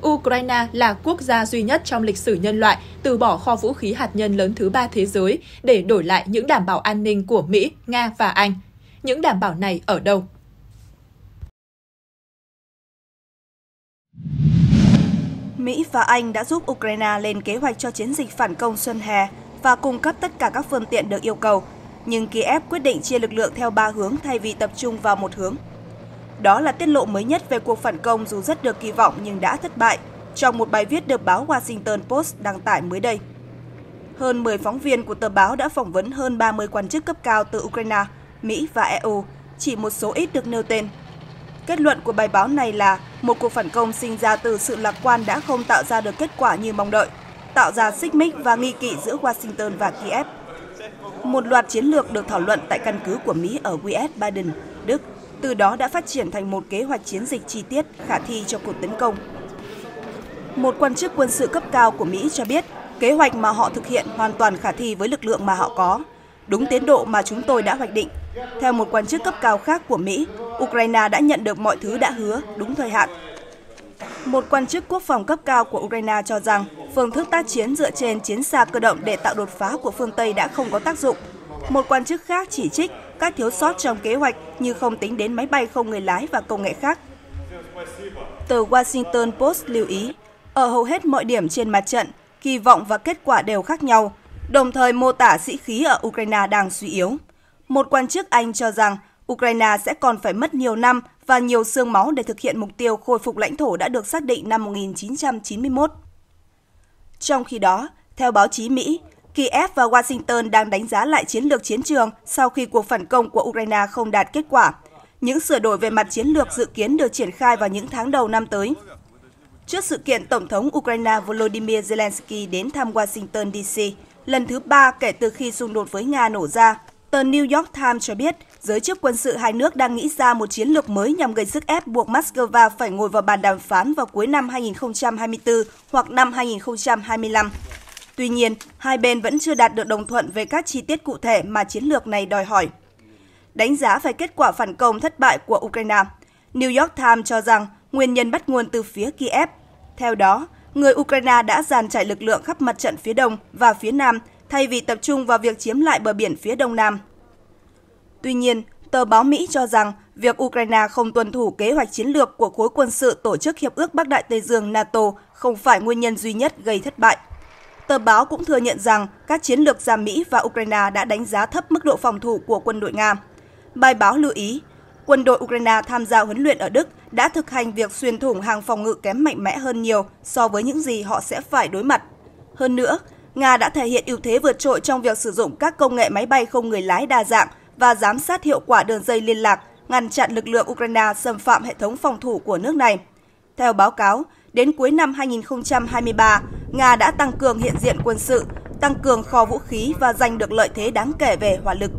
Ukraine là quốc gia duy nhất trong lịch sử nhân loại từ bỏ kho vũ khí hạt nhân lớn thứ ba thế giới để đổi lại những đảm bảo an ninh của Mỹ, Nga và Anh. Những đảm bảo này ở đâu? Mỹ và Anh đã giúp Ukraine lên kế hoạch cho chiến dịch phản công xuân hè và cung cấp tất cả các phương tiện được yêu cầu nhưng Kiev quyết định chia lực lượng theo ba hướng thay vì tập trung vào một hướng. Đó là tiết lộ mới nhất về cuộc phản công dù rất được kỳ vọng nhưng đã thất bại trong một bài viết được báo Washington Post đăng tải mới đây. Hơn 10 phóng viên của tờ báo đã phỏng vấn hơn 30 quan chức cấp cao từ Ukraine, Mỹ và EU, chỉ một số ít được nêu tên. Kết luận của bài báo này là một cuộc phản công sinh ra từ sự lạc quan đã không tạo ra được kết quả như mong đợi, tạo ra xích mích và nghi kỵ giữa Washington và Kiev. Một loạt chiến lược được thảo luận tại căn cứ của Mỹ ở Wiesbaden, Đức, từ đó đã phát triển thành một kế hoạch chiến dịch chi tiết khả thi cho cuộc tấn công. Một quan chức quân sự cấp cao của Mỹ cho biết, kế hoạch mà họ thực hiện hoàn toàn khả thi với lực lượng mà họ có, đúng tiến độ mà chúng tôi đã hoạch định. Theo một quan chức cấp cao khác của Mỹ, Ukraine đã nhận được mọi thứ đã hứa đúng thời hạn một quan chức quốc phòng cấp cao của Ukraine cho rằng phương thức tác chiến dựa trên chiến xa cơ động để tạo đột phá của phương Tây đã không có tác dụng. Một quan chức khác chỉ trích các thiếu sót trong kế hoạch như không tính đến máy bay không người lái và công nghệ khác. Tờ Washington Post lưu ý, ở hầu hết mọi điểm trên mặt trận, kỳ vọng và kết quả đều khác nhau, đồng thời mô tả sĩ khí ở Ukraine đang suy yếu. Một quan chức Anh cho rằng Ukraine sẽ còn phải mất nhiều năm và nhiều xương máu để thực hiện mục tiêu khôi phục lãnh thổ đã được xác định năm 1991. Trong khi đó, theo báo chí Mỹ, Kiev và Washington đang đánh giá lại chiến lược chiến trường sau khi cuộc phản công của Ukraine không đạt kết quả. Những sửa đổi về mặt chiến lược dự kiến được triển khai vào những tháng đầu năm tới. Trước sự kiện Tổng thống Ukraine Volodymyr Zelensky đến thăm Washington, DC lần thứ ba kể từ khi xung đột với Nga nổ ra, Tờ New York Times cho biết, giới chức quân sự hai nước đang nghĩ ra một chiến lược mới nhằm gây sức ép buộc Moscow phải ngồi vào bàn đàm phán vào cuối năm 2024 hoặc năm 2025. Tuy nhiên, hai bên vẫn chưa đạt được đồng thuận về các chi tiết cụ thể mà chiến lược này đòi hỏi. Đánh giá về kết quả phản công thất bại của Ukraine, New York Times cho rằng nguyên nhân bắt nguồn từ phía Kiev. Theo đó, người Ukraine đã giàn trải lực lượng khắp mặt trận phía đông và phía nam thay vì tập trung vào việc chiếm lại bờ biển phía đông nam. Tuy nhiên, tờ báo Mỹ cho rằng việc Ukraine không tuân thủ kế hoạch chiến lược của khối quân sự tổ chức Hiệp ước Bắc Đại Tây Dương NATO không phải nguyên nhân duy nhất gây thất bại. Tờ báo cũng thừa nhận rằng các chiến lược gia Mỹ và Ukraine đã đánh giá thấp mức độ phòng thủ của quân đội Nga. Bài báo lưu ý, quân đội Ukraine tham gia huấn luyện ở Đức đã thực hành việc xuyên thủng hàng phòng ngự kém mạnh mẽ hơn nhiều so với những gì họ sẽ phải đối mặt. Hơn nữa, Nga đã thể hiện ưu thế vượt trội trong việc sử dụng các công nghệ máy bay không người lái đa dạng và giám sát hiệu quả đường dây liên lạc, ngăn chặn lực lượng Ukraine xâm phạm hệ thống phòng thủ của nước này. Theo báo cáo, đến cuối năm 2023, Nga đã tăng cường hiện diện quân sự, tăng cường kho vũ khí và giành được lợi thế đáng kể về hỏa lực.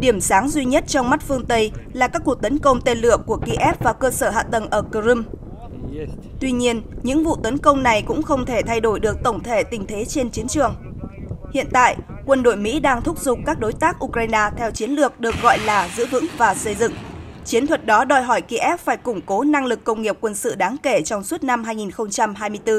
Điểm sáng duy nhất trong mắt phương Tây là các cuộc tấn công tên lửa của Kiev và cơ sở hạ tầng ở Crimea. Tuy nhiên, những vụ tấn công này cũng không thể thay đổi được tổng thể tình thế trên chiến trường. Hiện tại, quân đội Mỹ đang thúc giục các đối tác Ukraine theo chiến lược được gọi là giữ vững và xây dựng. Chiến thuật đó đòi hỏi Kiev phải củng cố năng lực công nghiệp quân sự đáng kể trong suốt năm 2024.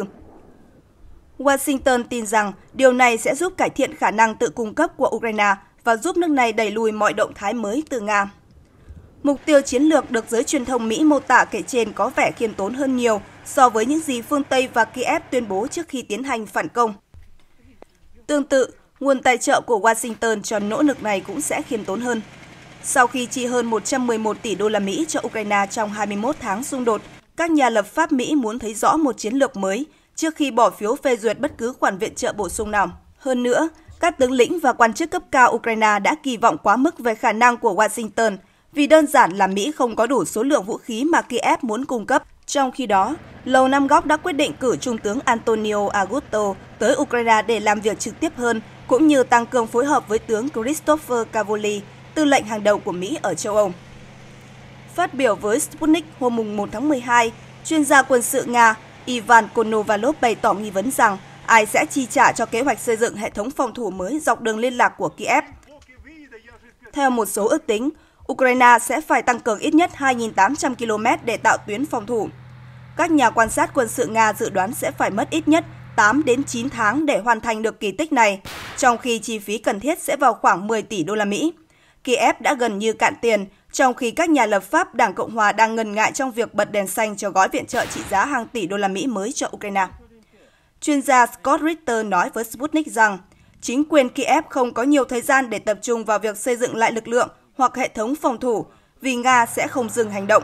Washington tin rằng điều này sẽ giúp cải thiện khả năng tự cung cấp của Ukraine và giúp nước này đẩy lùi mọi động thái mới từ Nga. Mục tiêu chiến lược được giới truyền thông Mỹ mô tả kể trên có vẻ khiêm tốn hơn nhiều so với những gì phương Tây và Kiev tuyên bố trước khi tiến hành phản công. Tương tự, nguồn tài trợ của Washington cho nỗ lực này cũng sẽ khiêm tốn hơn. Sau khi chi hơn 111 tỷ đô la Mỹ cho Ukraine trong 21 tháng xung đột, các nhà lập pháp Mỹ muốn thấy rõ một chiến lược mới trước khi bỏ phiếu phê duyệt bất cứ khoản viện trợ bổ sung nào. Hơn nữa, các tướng lĩnh và quan chức cấp cao Ukraine đã kỳ vọng quá mức về khả năng của Washington – vì đơn giản là Mỹ không có đủ số lượng vũ khí mà Kiev muốn cung cấp. Trong khi đó, Lầu Năm Góc đã quyết định cử Trung tướng Antonio Augusto tới Ukraine để làm việc trực tiếp hơn, cũng như tăng cường phối hợp với tướng Christopher Cavoli, tư lệnh hàng đầu của Mỹ ở châu Âu. Phát biểu với Sputnik hôm 1 tháng 12, chuyên gia quân sự Nga Ivan Konovalov bày tỏ nghi vấn rằng ai sẽ chi trả cho kế hoạch xây dựng hệ thống phòng thủ mới dọc đường liên lạc của Kiev. Theo một số ước tính, Ukraine sẽ phải tăng cường ít nhất 2.800 km để tạo tuyến phòng thủ. Các nhà quan sát quân sự Nga dự đoán sẽ phải mất ít nhất 8 đến 9 tháng để hoàn thành được kỳ tích này, trong khi chi phí cần thiết sẽ vào khoảng 10 tỷ đô la Mỹ. Kiev đã gần như cạn tiền, trong khi các nhà lập pháp Đảng Cộng hòa đang ngần ngại trong việc bật đèn xanh cho gói viện trợ trị giá hàng tỷ đô la Mỹ mới cho Ukraine. Chuyên gia Scott Ritter nói với Sputnik rằng, chính quyền Kiev không có nhiều thời gian để tập trung vào việc xây dựng lại lực lượng hoặc hệ thống phòng thủ vì Nga sẽ không dừng hành động.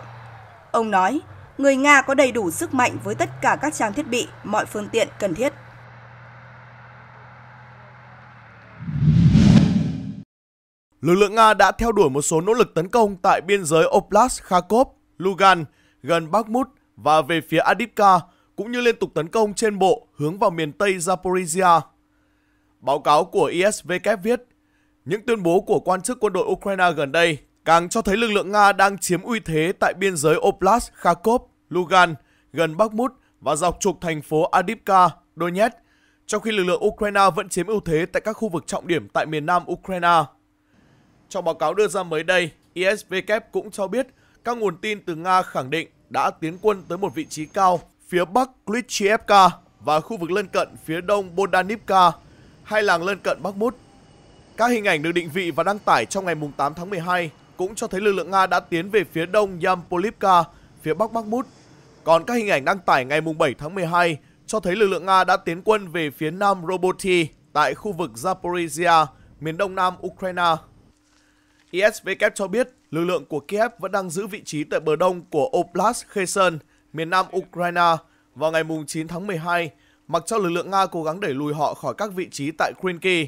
Ông nói, người Nga có đầy đủ sức mạnh với tất cả các trang thiết bị, mọi phương tiện cần thiết. Lực lượng Nga đã theo đuổi một số nỗ lực tấn công tại biên giới Oblast Kharkov, Lugan, gần Bakhmut và về phía adipka cũng như liên tục tấn công trên bộ hướng vào miền Tây Zaporizhia. Báo cáo của ISVK viết, những tuyên bố của quan chức quân đội Ukraine gần đây càng cho thấy lực lượng Nga đang chiếm uy thế tại biên giới Oblast, Kharkov, Lugan, gần Bakhmut và dọc trục thành phố Adivka, Donetsk, trong khi lực lượng Ukraine vẫn chiếm ưu thế tại các khu vực trọng điểm tại miền nam Ukraine. Trong báo cáo đưa ra mới đây, ISVK cũng cho biết các nguồn tin từ Nga khẳng định đã tiến quân tới một vị trí cao phía bắc Klitschevka và khu vực lân cận phía đông Bodanivka, hai làng lân cận Bakhmut các hình ảnh được định vị và đăng tải trong ngày 8 tháng 12 cũng cho thấy lực lượng Nga đã tiến về phía đông Yampolivka, phía bắc Bakhmut. Còn các hình ảnh đăng tải ngày 7 tháng 12 cho thấy lực lượng Nga đã tiến quân về phía nam Roboti tại khu vực Zaporizhia, miền đông nam Ukraine. ISVK cho biết lực lượng của Kiev vẫn đang giữ vị trí tại bờ đông của Oblast Kherson, miền nam Ukraine vào ngày 9 tháng 12, mặc cho lực lượng Nga cố gắng đẩy lùi họ khỏi các vị trí tại Krinky.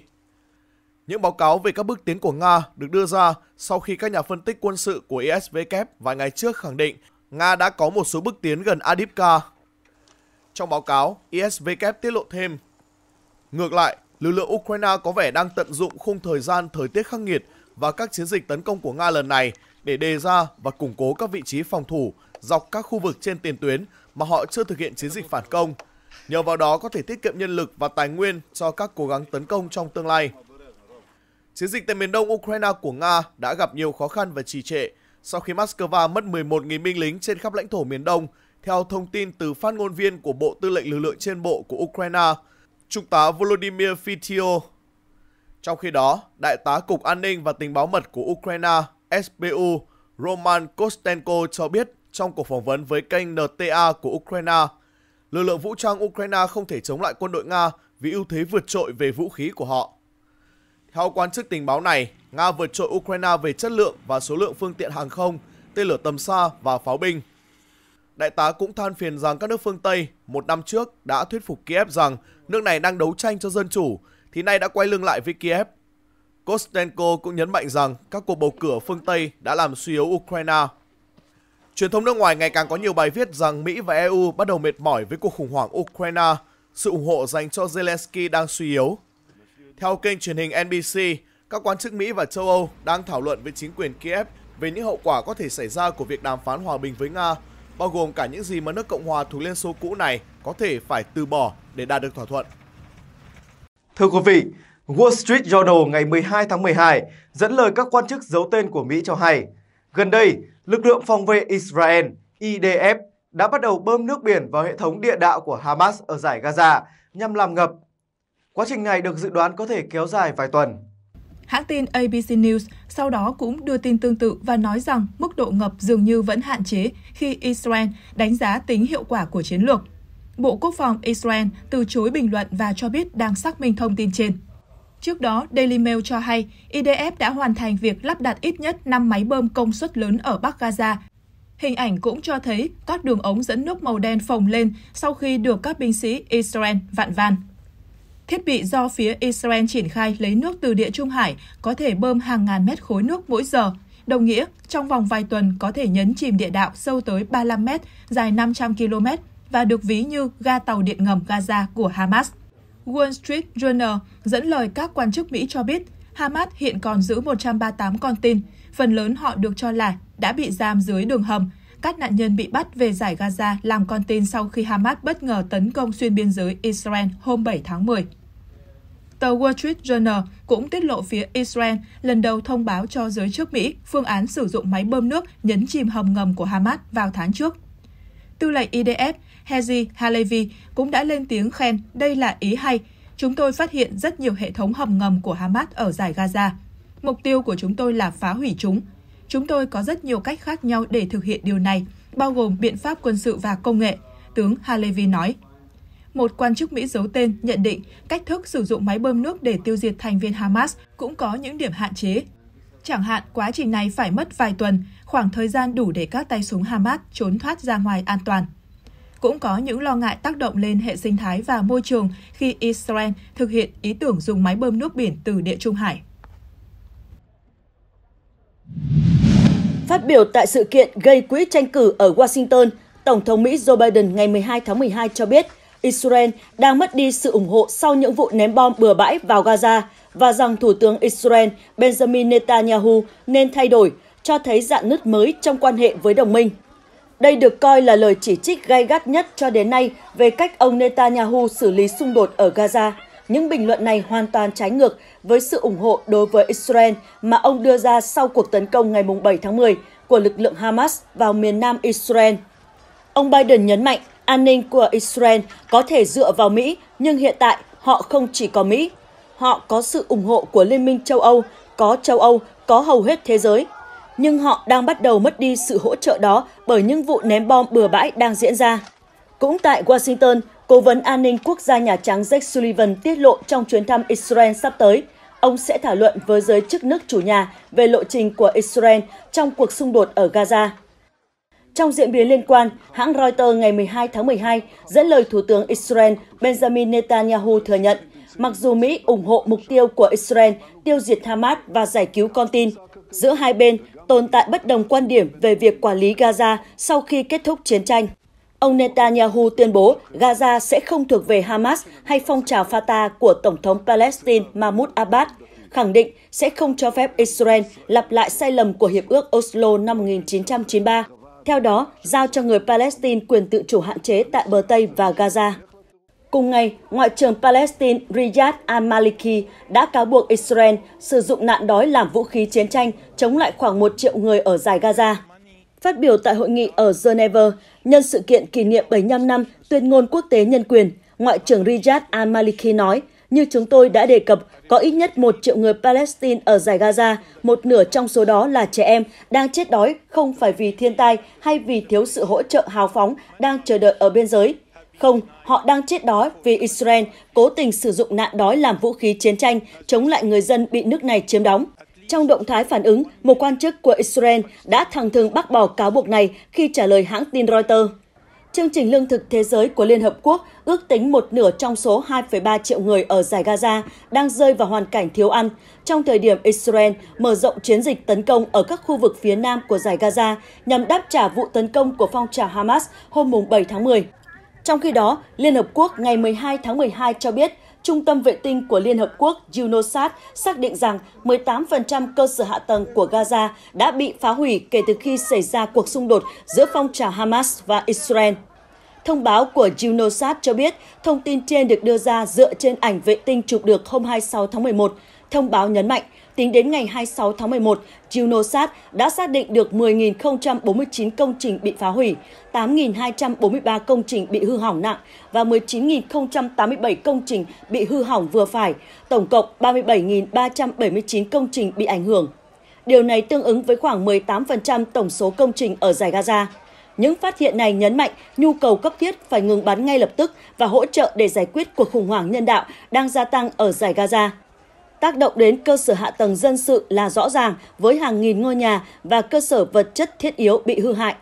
Những báo cáo về các bước tiến của Nga được đưa ra sau khi các nhà phân tích quân sự của ISW vài ngày trước khẳng định Nga đã có một số bước tiến gần Adipka. Trong báo cáo, ISW tiết lộ thêm. Ngược lại, lực lượng Ukraine có vẻ đang tận dụng khung thời gian thời tiết khắc nghiệt và các chiến dịch tấn công của Nga lần này để đề ra và củng cố các vị trí phòng thủ dọc các khu vực trên tiền tuyến mà họ chưa thực hiện chiến dịch phản công. Nhờ vào đó có thể tiết kiệm nhân lực và tài nguyên cho các cố gắng tấn công trong tương lai. Chiến dịch tại miền đông Ukraine của Nga đã gặp nhiều khó khăn và trì trệ sau khi Moscow mất 11.000 binh lính trên khắp lãnh thổ miền đông, theo thông tin từ phát ngôn viên của Bộ Tư lệnh Lực lượng trên bộ của Ukraine, Trung tá Volodymyr Fitio. Trong khi đó, Đại tá Cục An ninh và Tình báo mật của Ukraine SBU Roman Kostenko cho biết trong cuộc phỏng vấn với kênh NTA của Ukraine, lực lượng vũ trang Ukraine không thể chống lại quân đội Nga vì ưu thế vượt trội về vũ khí của họ. Theo quan chức tình báo này, Nga vượt trội Ukraine về chất lượng và số lượng phương tiện hàng không, tên lửa tầm xa và pháo binh. Đại tá cũng than phiền rằng các nước phương Tây một năm trước đã thuyết phục Kiev rằng nước này đang đấu tranh cho dân chủ, thì nay đã quay lưng lại với Kiev. Kostenko cũng nhấn mạnh rằng các cuộc bầu cử ở phương Tây đã làm suy yếu Ukraine. Truyền thông nước ngoài ngày càng có nhiều bài viết rằng Mỹ và EU bắt đầu mệt mỏi với cuộc khủng hoảng Ukraine, sự ủng hộ dành cho Zelensky đang suy yếu theo kênh truyền hình NBC, các quan chức Mỹ và châu Âu đang thảo luận với chính quyền Kiev về những hậu quả có thể xảy ra của việc đàm phán hòa bình với Nga, bao gồm cả những gì mà nước Cộng hòa thuộc Liên Xô cũ này có thể phải từ bỏ để đạt được thỏa thuận. Thưa quý vị, Wall Street Journal ngày 12 tháng 12 dẫn lời các quan chức giấu tên của Mỹ cho hay, gần đây, lực lượng phòng vệ Israel IDF đã bắt đầu bơm nước biển vào hệ thống địa đạo của Hamas ở giải Gaza nhằm làm ngập Quá trình này được dự đoán có thể kéo dài vài tuần. Hãng tin ABC News sau đó cũng đưa tin tương tự và nói rằng mức độ ngập dường như vẫn hạn chế khi Israel đánh giá tính hiệu quả của chiến lược. Bộ Quốc phòng Israel từ chối bình luận và cho biết đang xác minh thông tin trên. Trước đó, Daily Mail cho hay IDF đã hoàn thành việc lắp đặt ít nhất 5 máy bơm công suất lớn ở Bắc Gaza. Hình ảnh cũng cho thấy các đường ống dẫn nước màu đen phồng lên sau khi được các binh sĩ Israel vạn van. Thiết bị do phía Israel triển khai lấy nước từ địa Trung Hải có thể bơm hàng ngàn mét khối nước mỗi giờ, đồng nghĩa trong vòng vài tuần có thể nhấn chìm địa đạo sâu tới 35 mét, dài 500 km và được ví như ga tàu điện ngầm Gaza của Hamas. Wall Street Journal dẫn lời các quan chức Mỹ cho biết Hamas hiện còn giữ 138 con tin, phần lớn họ được cho là đã bị giam dưới đường hầm các nạn nhân bị bắt về giải Gaza làm con tin sau khi Hamas bất ngờ tấn công xuyên biên giới Israel hôm 7 tháng 10. Tờ Wall Street Journal cũng tiết lộ phía Israel lần đầu thông báo cho giới chức Mỹ phương án sử dụng máy bơm nước nhấn chìm hầm ngầm của Hamas vào tháng trước. Tư lệnh IDF Hezi Halevi cũng đã lên tiếng khen đây là ý hay. Chúng tôi phát hiện rất nhiều hệ thống hầm ngầm của Hamas ở giải Gaza. Mục tiêu của chúng tôi là phá hủy chúng, Chúng tôi có rất nhiều cách khác nhau để thực hiện điều này, bao gồm biện pháp quân sự và công nghệ, tướng Halevi nói. Một quan chức Mỹ giấu tên nhận định cách thức sử dụng máy bơm nước để tiêu diệt thành viên Hamas cũng có những điểm hạn chế. Chẳng hạn, quá trình này phải mất vài tuần, khoảng thời gian đủ để các tay súng Hamas trốn thoát ra ngoài an toàn. Cũng có những lo ngại tác động lên hệ sinh thái và môi trường khi Israel thực hiện ý tưởng dùng máy bơm nước biển từ Địa Trung Hải. Phát biểu tại sự kiện gây quỹ tranh cử ở Washington, Tổng thống Mỹ Joe Biden ngày 12 tháng 12 cho biết Israel đang mất đi sự ủng hộ sau những vụ ném bom bừa bãi vào Gaza và rằng Thủ tướng Israel Benjamin Netanyahu nên thay đổi, cho thấy dạng nứt mới trong quan hệ với đồng minh. Đây được coi là lời chỉ trích gay gắt nhất cho đến nay về cách ông Netanyahu xử lý xung đột ở Gaza những bình luận này hoàn toàn trái ngược với sự ủng hộ đối với Israel mà ông đưa ra sau cuộc tấn công ngày 7 tháng 10 của lực lượng Hamas vào miền nam Israel. Ông Biden nhấn mạnh an ninh của Israel có thể dựa vào Mỹ, nhưng hiện tại họ không chỉ có Mỹ. Họ có sự ủng hộ của Liên minh châu Âu, có châu Âu, có hầu hết thế giới. Nhưng họ đang bắt đầu mất đi sự hỗ trợ đó bởi những vụ ném bom bừa bãi đang diễn ra. Cũng tại Washington, Cố vấn an ninh quốc gia Nhà Trắng Jake Sullivan tiết lộ trong chuyến thăm Israel sắp tới, ông sẽ thảo luận với giới chức nước chủ nhà về lộ trình của Israel trong cuộc xung đột ở Gaza. Trong diễn biến liên quan, hãng Reuters ngày 12 tháng 12 dẫn lời Thủ tướng Israel Benjamin Netanyahu thừa nhận, mặc dù Mỹ ủng hộ mục tiêu của Israel tiêu diệt Hamas và giải cứu con tin, giữa hai bên tồn tại bất đồng quan điểm về việc quản lý Gaza sau khi kết thúc chiến tranh. Ông Netanyahu tuyên bố Gaza sẽ không thuộc về Hamas hay phong trào Fatah của Tổng thống Palestine Mahmoud Abbas, khẳng định sẽ không cho phép Israel lặp lại sai lầm của Hiệp ước Oslo năm 1993, theo đó giao cho người Palestine quyền tự chủ hạn chế tại bờ Tây và Gaza. Cùng ngày, Ngoại trưởng Palestine Riyad al-Maliki đã cáo buộc Israel sử dụng nạn đói làm vũ khí chiến tranh chống lại khoảng 1 triệu người ở giải Gaza. Phát biểu tại hội nghị ở Geneva, Nhân sự kiện kỷ niệm 75 năm tuyên ngôn quốc tế nhân quyền, Ngoại trưởng Riyad al-Maliki nói, như chúng tôi đã đề cập, có ít nhất một triệu người Palestine ở giải Gaza, một nửa trong số đó là trẻ em, đang chết đói không phải vì thiên tai hay vì thiếu sự hỗ trợ hào phóng đang chờ đợi ở biên giới. Không, họ đang chết đói vì Israel cố tình sử dụng nạn đói làm vũ khí chiến tranh chống lại người dân bị nước này chiếm đóng. Trong động thái phản ứng, một quan chức của Israel đã thẳng thừng bác bỏ cáo buộc này khi trả lời hãng tin Reuters. Chương trình Lương thực Thế giới của Liên Hợp Quốc ước tính một nửa trong số 2,3 triệu người ở giải Gaza đang rơi vào hoàn cảnh thiếu ăn, trong thời điểm Israel mở rộng chiến dịch tấn công ở các khu vực phía nam của giải Gaza nhằm đáp trả vụ tấn công của phong trào Hamas hôm 7 tháng 10. Trong khi đó, Liên Hợp Quốc ngày 12 tháng 12 cho biết Trung tâm vệ tinh của Liên Hợp Quốc UNOSAT xác định rằng 18% cơ sở hạ tầng của Gaza đã bị phá hủy kể từ khi xảy ra cuộc xung đột giữa phong trào Hamas và Israel. Thông báo của UNOSAT cho biết thông tin trên được đưa ra dựa trên ảnh vệ tinh chụp được hôm 26 tháng 11. Thông báo nhấn mạnh Tính đến ngày 26 tháng 11, Gilnosat đã xác định được 10.049 công trình bị phá hủy, 8.243 công trình bị hư hỏng nặng và 19.087 công trình bị hư hỏng vừa phải, tổng cộng 37.379 công trình bị ảnh hưởng. Điều này tương ứng với khoảng 18% tổng số công trình ở giải Gaza. Những phát hiện này nhấn mạnh nhu cầu cấp thiết phải ngừng bắn ngay lập tức và hỗ trợ để giải quyết cuộc khủng hoảng nhân đạo đang gia tăng ở giải Gaza tác động đến cơ sở hạ tầng dân sự là rõ ràng với hàng nghìn ngôi nhà và cơ sở vật chất thiết yếu bị hư hại.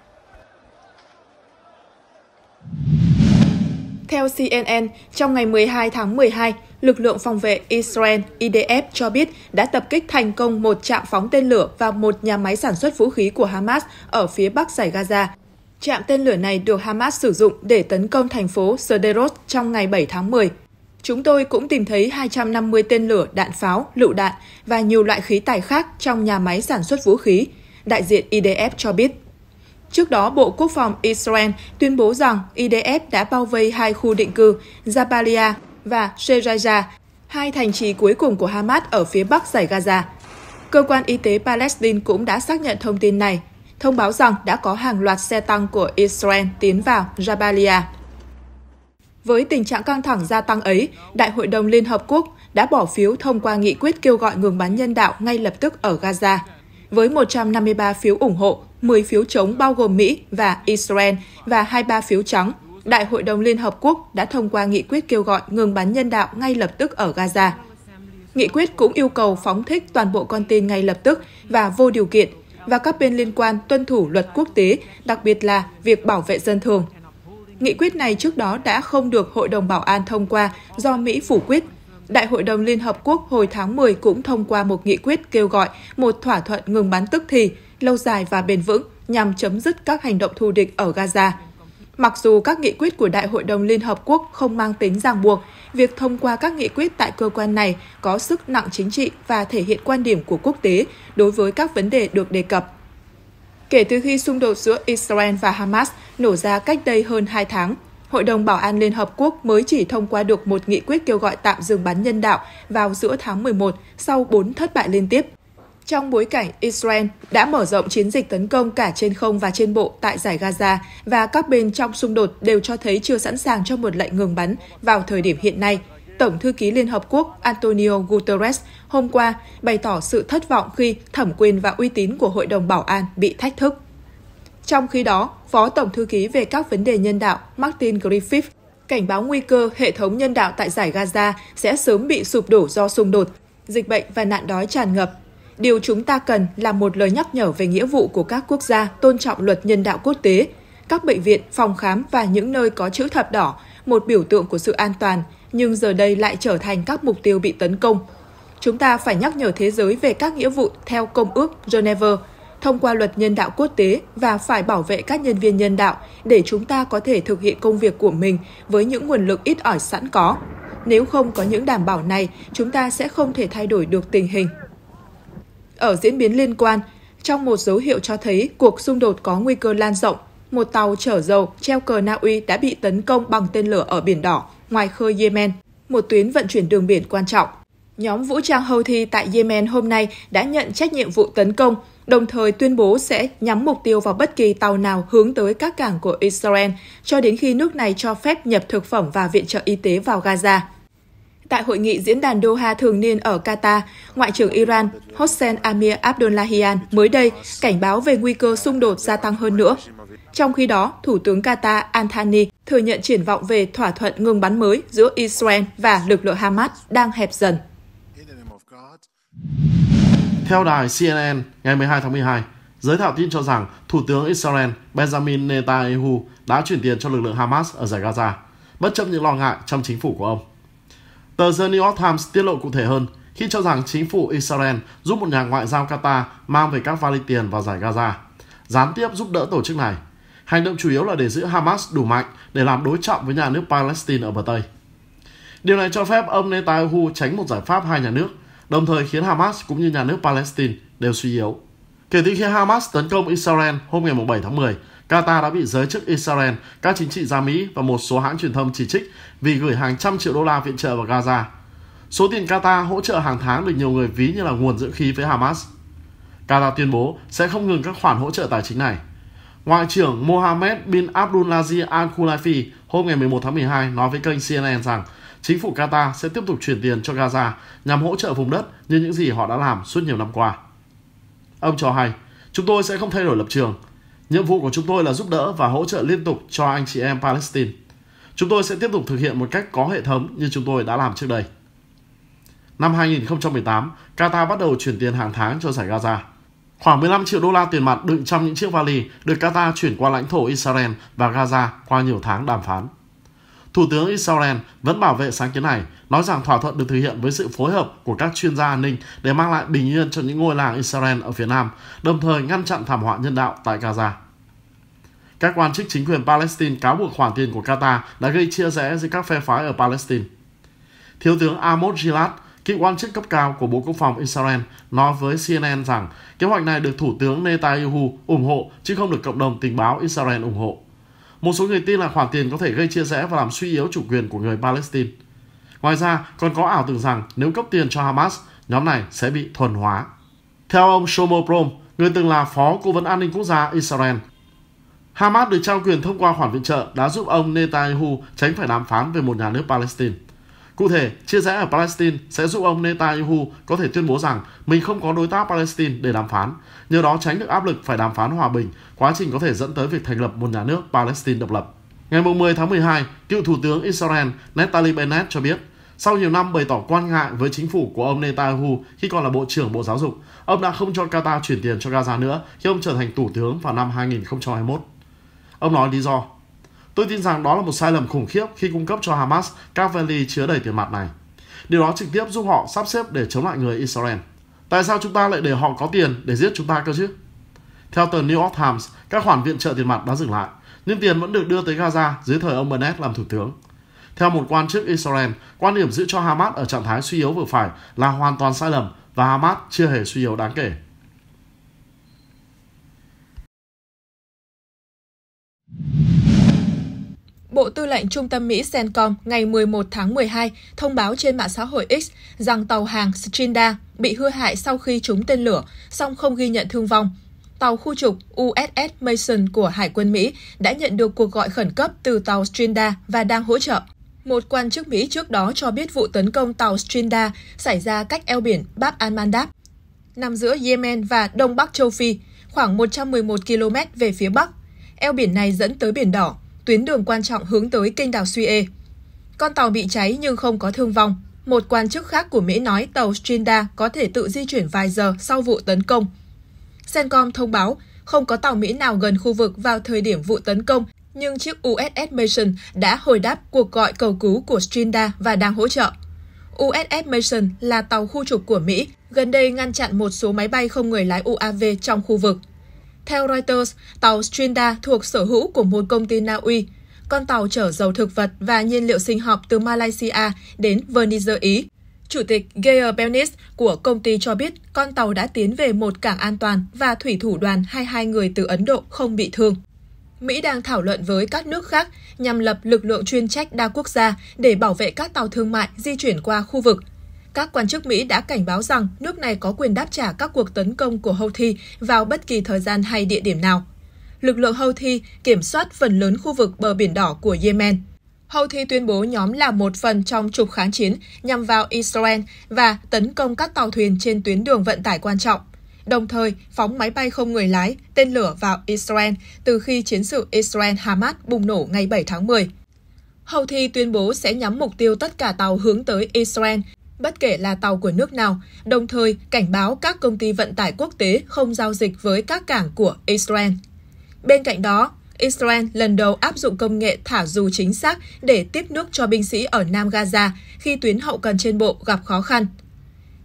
Theo CNN, trong ngày 12 tháng 12, lực lượng phòng vệ Israel IDF cho biết đã tập kích thành công một trạm phóng tên lửa và một nhà máy sản xuất vũ khí của Hamas ở phía bắc giải Gaza. Trạm tên lửa này được Hamas sử dụng để tấn công thành phố Sderot trong ngày 7 tháng 10 chúng tôi cũng tìm thấy 250 tên lửa, đạn pháo, lựu đạn và nhiều loại khí tài khác trong nhà máy sản xuất vũ khí, đại diện IDF cho biết. Trước đó, Bộ Quốc phòng Israel tuyên bố rằng IDF đã bao vây hai khu định cư Jabalia và Seraja, hai thành trì cuối cùng của Hamas ở phía bắc giải Gaza. Cơ quan y tế Palestine cũng đã xác nhận thông tin này, thông báo rằng đã có hàng loạt xe tăng của Israel tiến vào Jabalia. Với tình trạng căng thẳng gia tăng ấy, Đại hội đồng Liên Hợp Quốc đã bỏ phiếu thông qua nghị quyết kêu gọi ngừng bắn nhân đạo ngay lập tức ở Gaza. Với 153 phiếu ủng hộ, 10 phiếu chống bao gồm Mỹ và Israel và 23 phiếu trắng, Đại hội đồng Liên Hợp Quốc đã thông qua nghị quyết kêu gọi ngừng bắn nhân đạo ngay lập tức ở Gaza. Nghị quyết cũng yêu cầu phóng thích toàn bộ con tin ngay lập tức và vô điều kiện, và các bên liên quan tuân thủ luật quốc tế, đặc biệt là việc bảo vệ dân thường Nghị quyết này trước đó đã không được Hội đồng Bảo an thông qua do Mỹ phủ quyết. Đại hội đồng Liên Hợp Quốc hồi tháng 10 cũng thông qua một nghị quyết kêu gọi một thỏa thuận ngừng bắn tức thì, lâu dài và bền vững nhằm chấm dứt các hành động thù địch ở Gaza. Mặc dù các nghị quyết của Đại hội đồng Liên Hợp Quốc không mang tính ràng buộc, việc thông qua các nghị quyết tại cơ quan này có sức nặng chính trị và thể hiện quan điểm của quốc tế đối với các vấn đề được đề cập. Kể từ khi xung đột giữa Israel và Hamas nổ ra cách đây hơn 2 tháng, Hội đồng Bảo an Liên Hợp Quốc mới chỉ thông qua được một nghị quyết kêu gọi tạm dừng bắn nhân đạo vào giữa tháng 11 sau 4 thất bại liên tiếp. Trong bối cảnh Israel đã mở rộng chiến dịch tấn công cả trên không và trên bộ tại giải Gaza và các bên trong xung đột đều cho thấy chưa sẵn sàng cho một lệnh ngừng bắn vào thời điểm hiện nay – Tổng thư ký Liên Hợp Quốc Antonio Guterres hôm qua bày tỏ sự thất vọng khi thẩm quyền và uy tín của Hội đồng Bảo an bị thách thức. Trong khi đó, Phó Tổng thư ký về các vấn đề nhân đạo Martin Griffith cảnh báo nguy cơ hệ thống nhân đạo tại giải Gaza sẽ sớm bị sụp đổ do xung đột, dịch bệnh và nạn đói tràn ngập. Điều chúng ta cần là một lời nhắc nhở về nghĩa vụ của các quốc gia tôn trọng luật nhân đạo quốc tế, các bệnh viện, phòng khám và những nơi có chữ thập đỏ, một biểu tượng của sự an toàn, nhưng giờ đây lại trở thành các mục tiêu bị tấn công. Chúng ta phải nhắc nhở thế giới về các nghĩa vụ theo Công ước Geneva, thông qua luật nhân đạo quốc tế và phải bảo vệ các nhân viên nhân đạo để chúng ta có thể thực hiện công việc của mình với những nguồn lực ít ỏi sẵn có. Nếu không có những đảm bảo này, chúng ta sẽ không thể thay đổi được tình hình. Ở diễn biến liên quan, trong một dấu hiệu cho thấy cuộc xung đột có nguy cơ lan rộng, một tàu chở dầu treo cờ Na Uy đã bị tấn công bằng tên lửa ở Biển Đỏ ngoài khơi Yemen, một tuyến vận chuyển đường biển quan trọng. Nhóm vũ trang Houthi tại Yemen hôm nay đã nhận trách nhiệm vụ tấn công, đồng thời tuyên bố sẽ nhắm mục tiêu vào bất kỳ tàu nào hướng tới các cảng của Israel cho đến khi nước này cho phép nhập thực phẩm và viện trợ y tế vào Gaza. Tại hội nghị diễn đàn Doha thường niên ở Qatar, Ngoại trưởng Iran Hossein Amir Abdullahian mới đây cảnh báo về nguy cơ xung đột gia tăng hơn nữa trong khi đó, Thủ tướng Qatar Anthony thừa nhận triển vọng về thỏa thuận ngừng bắn mới giữa Israel và lực lượng Hamas đang hẹp dần. Theo đài CNN, ngày 12 tháng 12, giới thạo tin cho rằng Thủ tướng Israel Benjamin Netanyahu đã chuyển tiền cho lực lượng Hamas ở giải Gaza, bất chấp những lo ngại trong chính phủ của ông. Tờ The New York Times tiết lộ cụ thể hơn khi cho rằng chính phủ Israel giúp một nhà ngoại giao Qatar mang về các vali tiền vào giải Gaza, gián tiếp giúp đỡ tổ chức này Hành động chủ yếu là để giữ Hamas đủ mạnh để làm đối trọng với nhà nước Palestine ở bờ Tây. Điều này cho phép ông Netanyahu tránh một giải pháp hai nhà nước, đồng thời khiến Hamas cũng như nhà nước Palestine đều suy yếu. Kể từ khi Hamas tấn công Israel hôm ngày 7 tháng 10, Qatar đã bị giới chức Israel, các chính trị gia Mỹ và một số hãng truyền thông chỉ trích vì gửi hàng trăm triệu đô la viện trợ vào Gaza. Số tiền Qatar hỗ trợ hàng tháng được nhiều người ví như là nguồn dưỡng khí với Hamas. Qatar tuyên bố sẽ không ngừng các khoản hỗ trợ tài chính này. Ngoại trưởng Mohammed bin Abdulaziz Al Khulafi hôm ngày 11 tháng 12 nói với kênh CNN rằng chính phủ Qatar sẽ tiếp tục chuyển tiền cho Gaza nhằm hỗ trợ vùng đất như những gì họ đã làm suốt nhiều năm qua. Ông cho hay, chúng tôi sẽ không thay đổi lập trường. Nhiệm vụ của chúng tôi là giúp đỡ và hỗ trợ liên tục cho anh chị em Palestine. Chúng tôi sẽ tiếp tục thực hiện một cách có hệ thống như chúng tôi đã làm trước đây. Năm 2018, Qatar bắt đầu chuyển tiền hàng tháng cho giải Gaza. Khoảng 15 triệu đô la tiền mặt đựng trong những chiếc vali được Qatar chuyển qua lãnh thổ Israel và Gaza qua nhiều tháng đàm phán. Thủ tướng Israel vẫn bảo vệ sáng kiến này, nói rằng thỏa thuận được thực hiện với sự phối hợp của các chuyên gia an ninh để mang lại bình yên cho những ngôi làng Israel ở phía Nam, đồng thời ngăn chặn thảm họa nhân đạo tại Gaza. Các quan chức chính quyền Palestine cáo buộc khoản tiền của Qatar đã gây chia rẽ giữa các phe phái ở Palestine. Thiếu tướng Amos Gilad, Cựu quan chức cấp cao của Bộ Quốc phòng Israel nói với CNN rằng kế hoạch này được Thủ tướng Netanyahu ủng hộ chứ không được cộng đồng tình báo Israel ủng hộ. Một số người tin là khoản tiền có thể gây chia rẽ và làm suy yếu chủ quyền của người Palestine. Ngoài ra, còn có ảo tưởng rằng nếu cấp tiền cho Hamas, nhóm này sẽ bị thuần hóa. Theo ông Shlomo Brom, người từng là phó cố vấn an ninh quốc gia Israel, Hamas được trao quyền thông qua khoản viện trợ đã giúp ông Netanyahu tránh phải đàm phán về một nhà nước Palestine. Cụ thể, chia rẽ ở Palestine sẽ giúp ông Netanyahu có thể tuyên bố rằng mình không có đối tác Palestine để đàm phán, nhờ đó tránh được áp lực phải đàm phán hòa bình, quá trình có thể dẫn tới việc thành lập một nhà nước Palestine độc lập. Ngày 10 tháng 12, cựu Thủ tướng Israel Naftali Bennett cho biết, sau nhiều năm bày tỏ quan ngại với chính phủ của ông Netanyahu khi còn là Bộ trưởng Bộ Giáo dục, ông đã không cho Qatar chuyển tiền cho Gaza nữa khi ông trở thành Thủ tướng vào năm 2021. Ông nói lý do Tôi tin rằng đó là một sai lầm khủng khiếp khi cung cấp cho Hamas các vali chứa đầy tiền mặt này. Điều đó trực tiếp giúp họ sắp xếp để chống lại người Israel. Tại sao chúng ta lại để họ có tiền để giết chúng ta cơ chứ? Theo tờ New York Times, các khoản viện trợ tiền mặt đã dừng lại, nhưng tiền vẫn được đưa tới Gaza dưới thời ông Bennett làm thủ tướng. Theo một quan chức Israel, quan điểm giữ cho Hamas ở trạng thái suy yếu vừa phải là hoàn toàn sai lầm và Hamas chưa hề suy yếu đáng kể. Bộ Tư lệnh Trung tâm Mỹ CENTCOM ngày 11 tháng 12 thông báo trên mạng xã hội X rằng tàu hàng Strinda bị hư hại sau khi trúng tên lửa, song không ghi nhận thương vong. Tàu khu trục USS Mason của Hải quân Mỹ đã nhận được cuộc gọi khẩn cấp từ tàu Strinda và đang hỗ trợ. Một quan chức Mỹ trước đó cho biết vụ tấn công tàu Strinda xảy ra cách eo biển Bab al-Mandab, nằm giữa Yemen và Đông Bắc Châu Phi, khoảng 111 km về phía Bắc. Eo biển này dẫn tới Biển Đỏ, tuyến đường quan trọng hướng tới kênh đảo Suez. Con tàu bị cháy nhưng không có thương vong. Một quan chức khác của Mỹ nói tàu Strinda có thể tự di chuyển vài giờ sau vụ tấn công. Sencom thông báo không có tàu Mỹ nào gần khu vực vào thời điểm vụ tấn công, nhưng chiếc USS Mason đã hồi đáp cuộc gọi cầu cứu của Strinda và đang hỗ trợ. USS Mason là tàu khu trục của Mỹ, gần đây ngăn chặn một số máy bay không người lái UAV trong khu vực. Theo Reuters, tàu Strinda thuộc sở hữu của một công ty Na Uy. Con tàu chở dầu thực vật và nhiên liệu sinh học từ Malaysia đến Venice, Ý. Chủ tịch Geir Belnis của công ty cho biết con tàu đã tiến về một cảng an toàn và thủy thủ đoàn 22 người từ Ấn Độ không bị thương. Mỹ đang thảo luận với các nước khác nhằm lập lực lượng chuyên trách đa quốc gia để bảo vệ các tàu thương mại di chuyển qua khu vực – các quan chức Mỹ đã cảnh báo rằng nước này có quyền đáp trả các cuộc tấn công của Houthi vào bất kỳ thời gian hay địa điểm nào. Lực lượng Houthi kiểm soát phần lớn khu vực bờ biển đỏ của Yemen. Houthi tuyên bố nhóm là một phần trong trục kháng chiến nhằm vào Israel và tấn công các tàu thuyền trên tuyến đường vận tải quan trọng, đồng thời phóng máy bay không người lái, tên lửa vào Israel từ khi chiến sự Israel-Hamas bùng nổ ngày 7 tháng 10. Houthi tuyên bố sẽ nhắm mục tiêu tất cả tàu hướng tới Israel bất kể là tàu của nước nào, đồng thời cảnh báo các công ty vận tải quốc tế không giao dịch với các cảng của Israel. Bên cạnh đó, Israel lần đầu áp dụng công nghệ thả dù chính xác để tiếp nước cho binh sĩ ở Nam Gaza khi tuyến hậu cần trên bộ gặp khó khăn.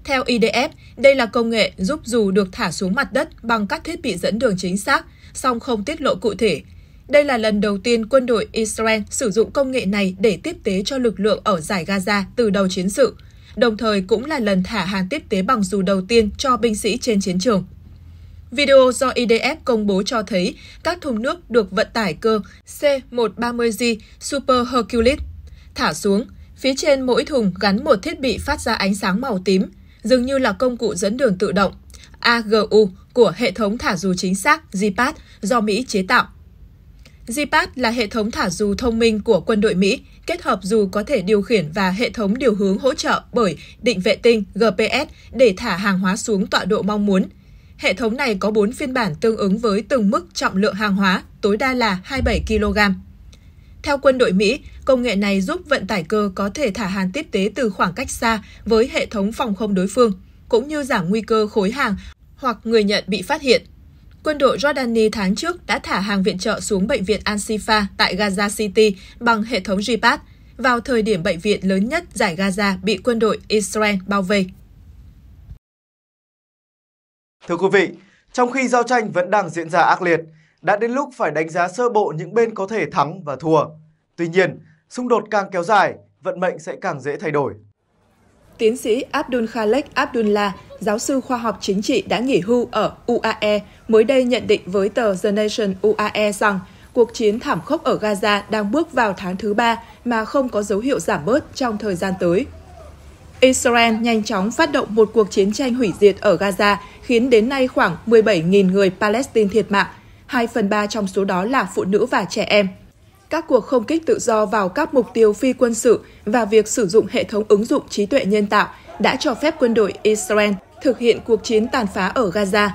Theo IDF, e đây là công nghệ giúp dù được thả xuống mặt đất bằng các thiết bị dẫn đường chính xác, song không tiết lộ cụ thể. Đây là lần đầu tiên quân đội Israel sử dụng công nghệ này để tiếp tế cho lực lượng ở giải Gaza từ đầu chiến sự – đồng thời cũng là lần thả hàng tiếp tế bằng dù đầu tiên cho binh sĩ trên chiến trường. Video do IDF công bố cho thấy các thùng nước được vận tải cơ C-130G Super Hercules thả xuống. Phía trên mỗi thùng gắn một thiết bị phát ra ánh sáng màu tím, dường như là công cụ dẫn đường tự động AGU của hệ thống thả dù chính xác GPS do Mỹ chế tạo. JPAD là hệ thống thả dù thông minh của quân đội Mỹ, kết hợp dù có thể điều khiển và hệ thống điều hướng hỗ trợ bởi định vệ tinh GPS để thả hàng hóa xuống tọa độ mong muốn. Hệ thống này có 4 phiên bản tương ứng với từng mức trọng lượng hàng hóa, tối đa là 27 kg. Theo quân đội Mỹ, công nghệ này giúp vận tải cơ có thể thả hàng tiếp tế từ khoảng cách xa với hệ thống phòng không đối phương, cũng như giảm nguy cơ khối hàng hoặc người nhận bị phát hiện. Quân đội Jordani tháng trước đã thả hàng viện trợ xuống bệnh viện Al-Shifa tại Gaza City bằng hệ thống JPAT, vào thời điểm bệnh viện lớn nhất giải Gaza bị quân đội Israel bao vây. Thưa quý vị, trong khi giao tranh vẫn đang diễn ra ác liệt, đã đến lúc phải đánh giá sơ bộ những bên có thể thắng và thua. Tuy nhiên, xung đột càng kéo dài, vận mệnh sẽ càng dễ thay đổi tiến sĩ Abdul Khalek Abdullah, giáo sư khoa học chính trị đã nghỉ hưu ở UAE, mới đây nhận định với tờ The Nation UAE rằng cuộc chiến thảm khốc ở Gaza đang bước vào tháng thứ ba mà không có dấu hiệu giảm bớt trong thời gian tới. Israel nhanh chóng phát động một cuộc chiến tranh hủy diệt ở Gaza, khiến đến nay khoảng 17.000 người Palestine thiệt mạng, 2 phần 3 trong số đó là phụ nữ và trẻ em – các cuộc không kích tự do vào các mục tiêu phi quân sự và việc sử dụng hệ thống ứng dụng trí tuệ nhân tạo đã cho phép quân đội Israel thực hiện cuộc chiến tàn phá ở Gaza.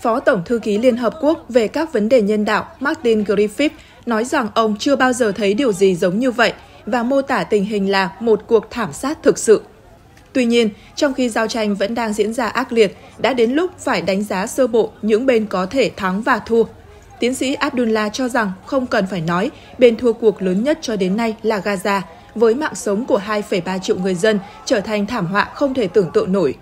Phó Tổng Thư ký Liên Hợp Quốc về các vấn đề nhân đạo Martin Griffith nói rằng ông chưa bao giờ thấy điều gì giống như vậy và mô tả tình hình là một cuộc thảm sát thực sự. Tuy nhiên, trong khi giao tranh vẫn đang diễn ra ác liệt, đã đến lúc phải đánh giá sơ bộ những bên có thể thắng và thua Tiến sĩ Abdullah cho rằng không cần phải nói, bên thua cuộc lớn nhất cho đến nay là Gaza, với mạng sống của 2,3 triệu người dân trở thành thảm họa không thể tưởng tượng nổi.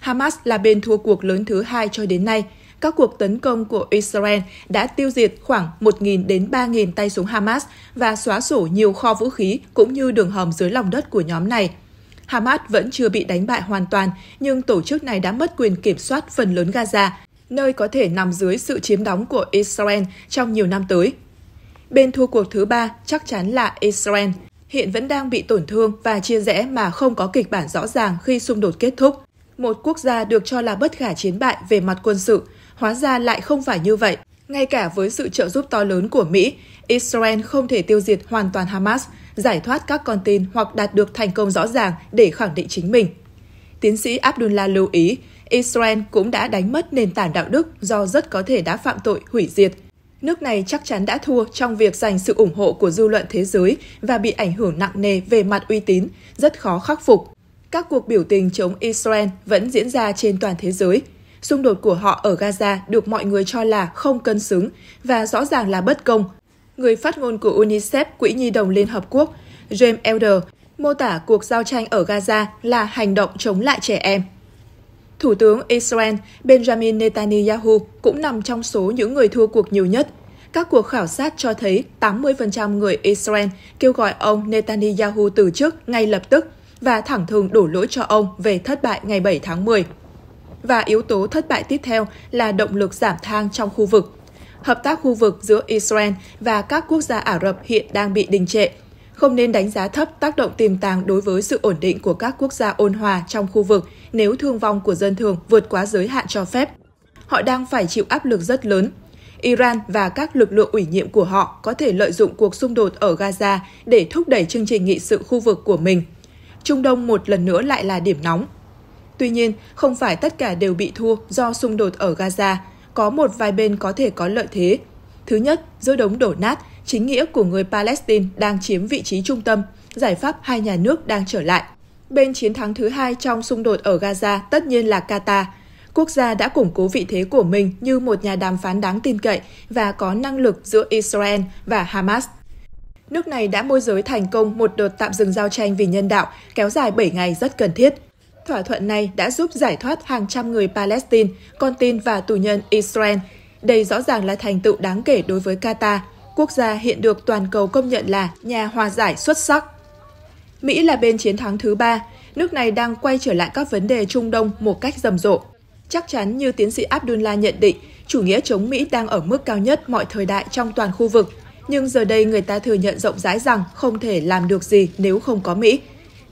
Hamas là bên thua cuộc lớn thứ hai cho đến nay. Các cuộc tấn công của Israel đã tiêu diệt khoảng 1.000 đến 3.000 tay súng Hamas và xóa sổ nhiều kho vũ khí cũng như đường hầm dưới lòng đất của nhóm này. Hamas vẫn chưa bị đánh bại hoàn toàn, nhưng tổ chức này đã mất quyền kiểm soát phần lớn Gaza, nơi có thể nằm dưới sự chiếm đóng của Israel trong nhiều năm tới. Bên thua cuộc thứ ba chắc chắn là Israel, hiện vẫn đang bị tổn thương và chia rẽ mà không có kịch bản rõ ràng khi xung đột kết thúc. Một quốc gia được cho là bất khả chiến bại về mặt quân sự, hóa ra lại không phải như vậy. Ngay cả với sự trợ giúp to lớn của Mỹ, Israel không thể tiêu diệt hoàn toàn Hamas, giải thoát các con tin hoặc đạt được thành công rõ ràng để khẳng định chính mình. Tiến sĩ Abdullah lưu ý, Israel cũng đã đánh mất nền tảng đạo đức do rất có thể đã phạm tội hủy diệt. Nước này chắc chắn đã thua trong việc giành sự ủng hộ của dư luận thế giới và bị ảnh hưởng nặng nề về mặt uy tín, rất khó khắc phục. Các cuộc biểu tình chống Israel vẫn diễn ra trên toàn thế giới. Xung đột của họ ở Gaza được mọi người cho là không cân xứng và rõ ràng là bất công. Người phát ngôn của UNICEF, Quỹ Nhi đồng Liên Hợp Quốc, James Elder, mô tả cuộc giao tranh ở Gaza là hành động chống lại trẻ em. Thủ tướng Israel Benjamin Netanyahu cũng nằm trong số những người thua cuộc nhiều nhất. Các cuộc khảo sát cho thấy 80% người Israel kêu gọi ông Netanyahu từ chức ngay lập tức và thẳng thừng đổ lỗi cho ông về thất bại ngày 7 tháng 10. Và yếu tố thất bại tiếp theo là động lực giảm thang trong khu vực. Hợp tác khu vực giữa Israel và các quốc gia Ả Rập hiện đang bị đình trệ không nên đánh giá thấp tác động tiềm tàng đối với sự ổn định của các quốc gia ôn hòa trong khu vực nếu thương vong của dân thường vượt quá giới hạn cho phép. Họ đang phải chịu áp lực rất lớn. Iran và các lực lượng ủy nhiệm của họ có thể lợi dụng cuộc xung đột ở Gaza để thúc đẩy chương trình nghị sự khu vực của mình. Trung Đông một lần nữa lại là điểm nóng. Tuy nhiên, không phải tất cả đều bị thua do xung đột ở Gaza, có một vài bên có thể có lợi thế. Thứ nhất, giữa đống đổ nát, chính nghĩa của người Palestine đang chiếm vị trí trung tâm, giải pháp hai nhà nước đang trở lại. Bên chiến thắng thứ hai trong xung đột ở Gaza tất nhiên là Qatar. Quốc gia đã củng cố vị thế của mình như một nhà đàm phán đáng tin cậy và có năng lực giữa Israel và Hamas. Nước này đã môi giới thành công một đợt tạm dừng giao tranh vì nhân đạo kéo dài 7 ngày rất cần thiết. Thỏa thuận này đã giúp giải thoát hàng trăm người Palestine, con tin và tù nhân Israel. Đây rõ ràng là thành tựu đáng kể đối với Qatar, quốc gia hiện được toàn cầu công nhận là nhà hòa giải xuất sắc. Mỹ là bên chiến thắng thứ ba, nước này đang quay trở lại các vấn đề Trung Đông một cách rầm rộ. Chắc chắn như tiến sĩ Abdullah nhận định, chủ nghĩa chống Mỹ đang ở mức cao nhất mọi thời đại trong toàn khu vực, nhưng giờ đây người ta thừa nhận rộng rãi rằng không thể làm được gì nếu không có Mỹ.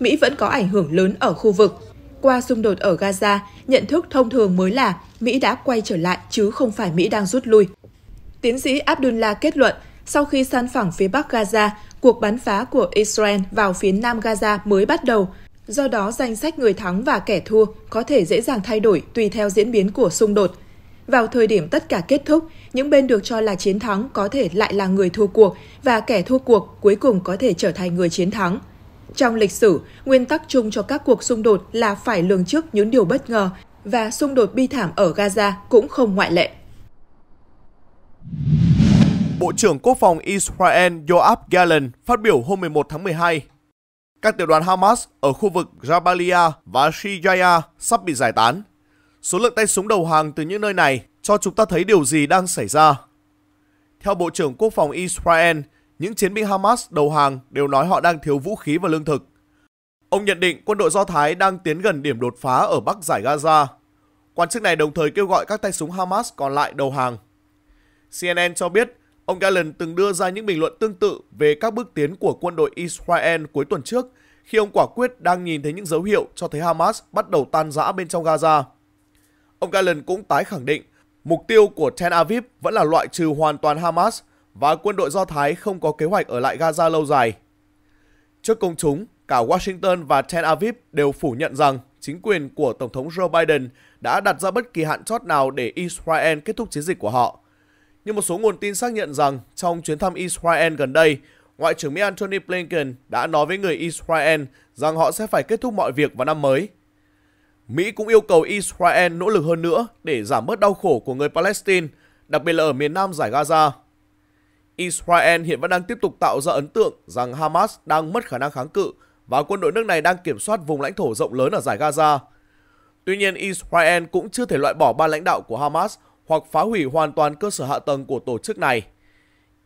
Mỹ vẫn có ảnh hưởng lớn ở khu vực. Qua xung đột ở Gaza, nhận thức thông thường mới là Mỹ đã quay trở lại chứ không phải Mỹ đang rút lui. Tiến sĩ Abdullah kết luận sau khi săn phẳng phía bắc Gaza, cuộc bắn phá của Israel vào phía nam Gaza mới bắt đầu. Do đó, danh sách người thắng và kẻ thua có thể dễ dàng thay đổi tùy theo diễn biến của xung đột. Vào thời điểm tất cả kết thúc, những bên được cho là chiến thắng có thể lại là người thua cuộc và kẻ thua cuộc cuối cùng có thể trở thành người chiến thắng. Trong lịch sử, nguyên tắc chung cho các cuộc xung đột là phải lường trước những điều bất ngờ và xung đột bi thảm ở Gaza cũng không ngoại lệ. Bộ trưởng Quốc phòng Israel Yoav Gallant phát biểu hôm 11 tháng 12. Các tiểu đoàn Hamas ở khu vực Jabalia và Shijaya sắp bị giải tán. Số lượng tay súng đầu hàng từ những nơi này cho chúng ta thấy điều gì đang xảy ra. Theo Bộ trưởng Quốc phòng Israel, những chiến binh Hamas đầu hàng đều nói họ đang thiếu vũ khí và lương thực. Ông nhận định quân đội Do Thái đang tiến gần điểm đột phá ở bắc giải Gaza. Quan chức này đồng thời kêu gọi các tay súng Hamas còn lại đầu hàng. CNN cho biết Ông Gallen từng đưa ra những bình luận tương tự về các bước tiến của quân đội Israel cuối tuần trước khi ông quả quyết đang nhìn thấy những dấu hiệu cho thấy Hamas bắt đầu tan rã bên trong Gaza. Ông Gallen cũng tái khẳng định mục tiêu của Tel Aviv vẫn là loại trừ hoàn toàn Hamas và quân đội Do Thái không có kế hoạch ở lại Gaza lâu dài. Trước công chúng, cả Washington và Tel Aviv đều phủ nhận rằng chính quyền của Tổng thống Joe Biden đã đặt ra bất kỳ hạn chót nào để Israel kết thúc chiến dịch của họ – nhưng một số nguồn tin xác nhận rằng trong chuyến thăm Israel gần đây, Ngoại trưởng Mỹ Antony Blinken đã nói với người Israel rằng họ sẽ phải kết thúc mọi việc vào năm mới. Mỹ cũng yêu cầu Israel nỗ lực hơn nữa để giảm bớt đau khổ của người Palestine, đặc biệt là ở miền nam giải Gaza. Israel hiện vẫn đang tiếp tục tạo ra ấn tượng rằng Hamas đang mất khả năng kháng cự và quân đội nước này đang kiểm soát vùng lãnh thổ rộng lớn ở giải Gaza. Tuy nhiên, Israel cũng chưa thể loại bỏ ba lãnh đạo của Hamas hoặc phá hủy hoàn toàn cơ sở hạ tầng của tổ chức này.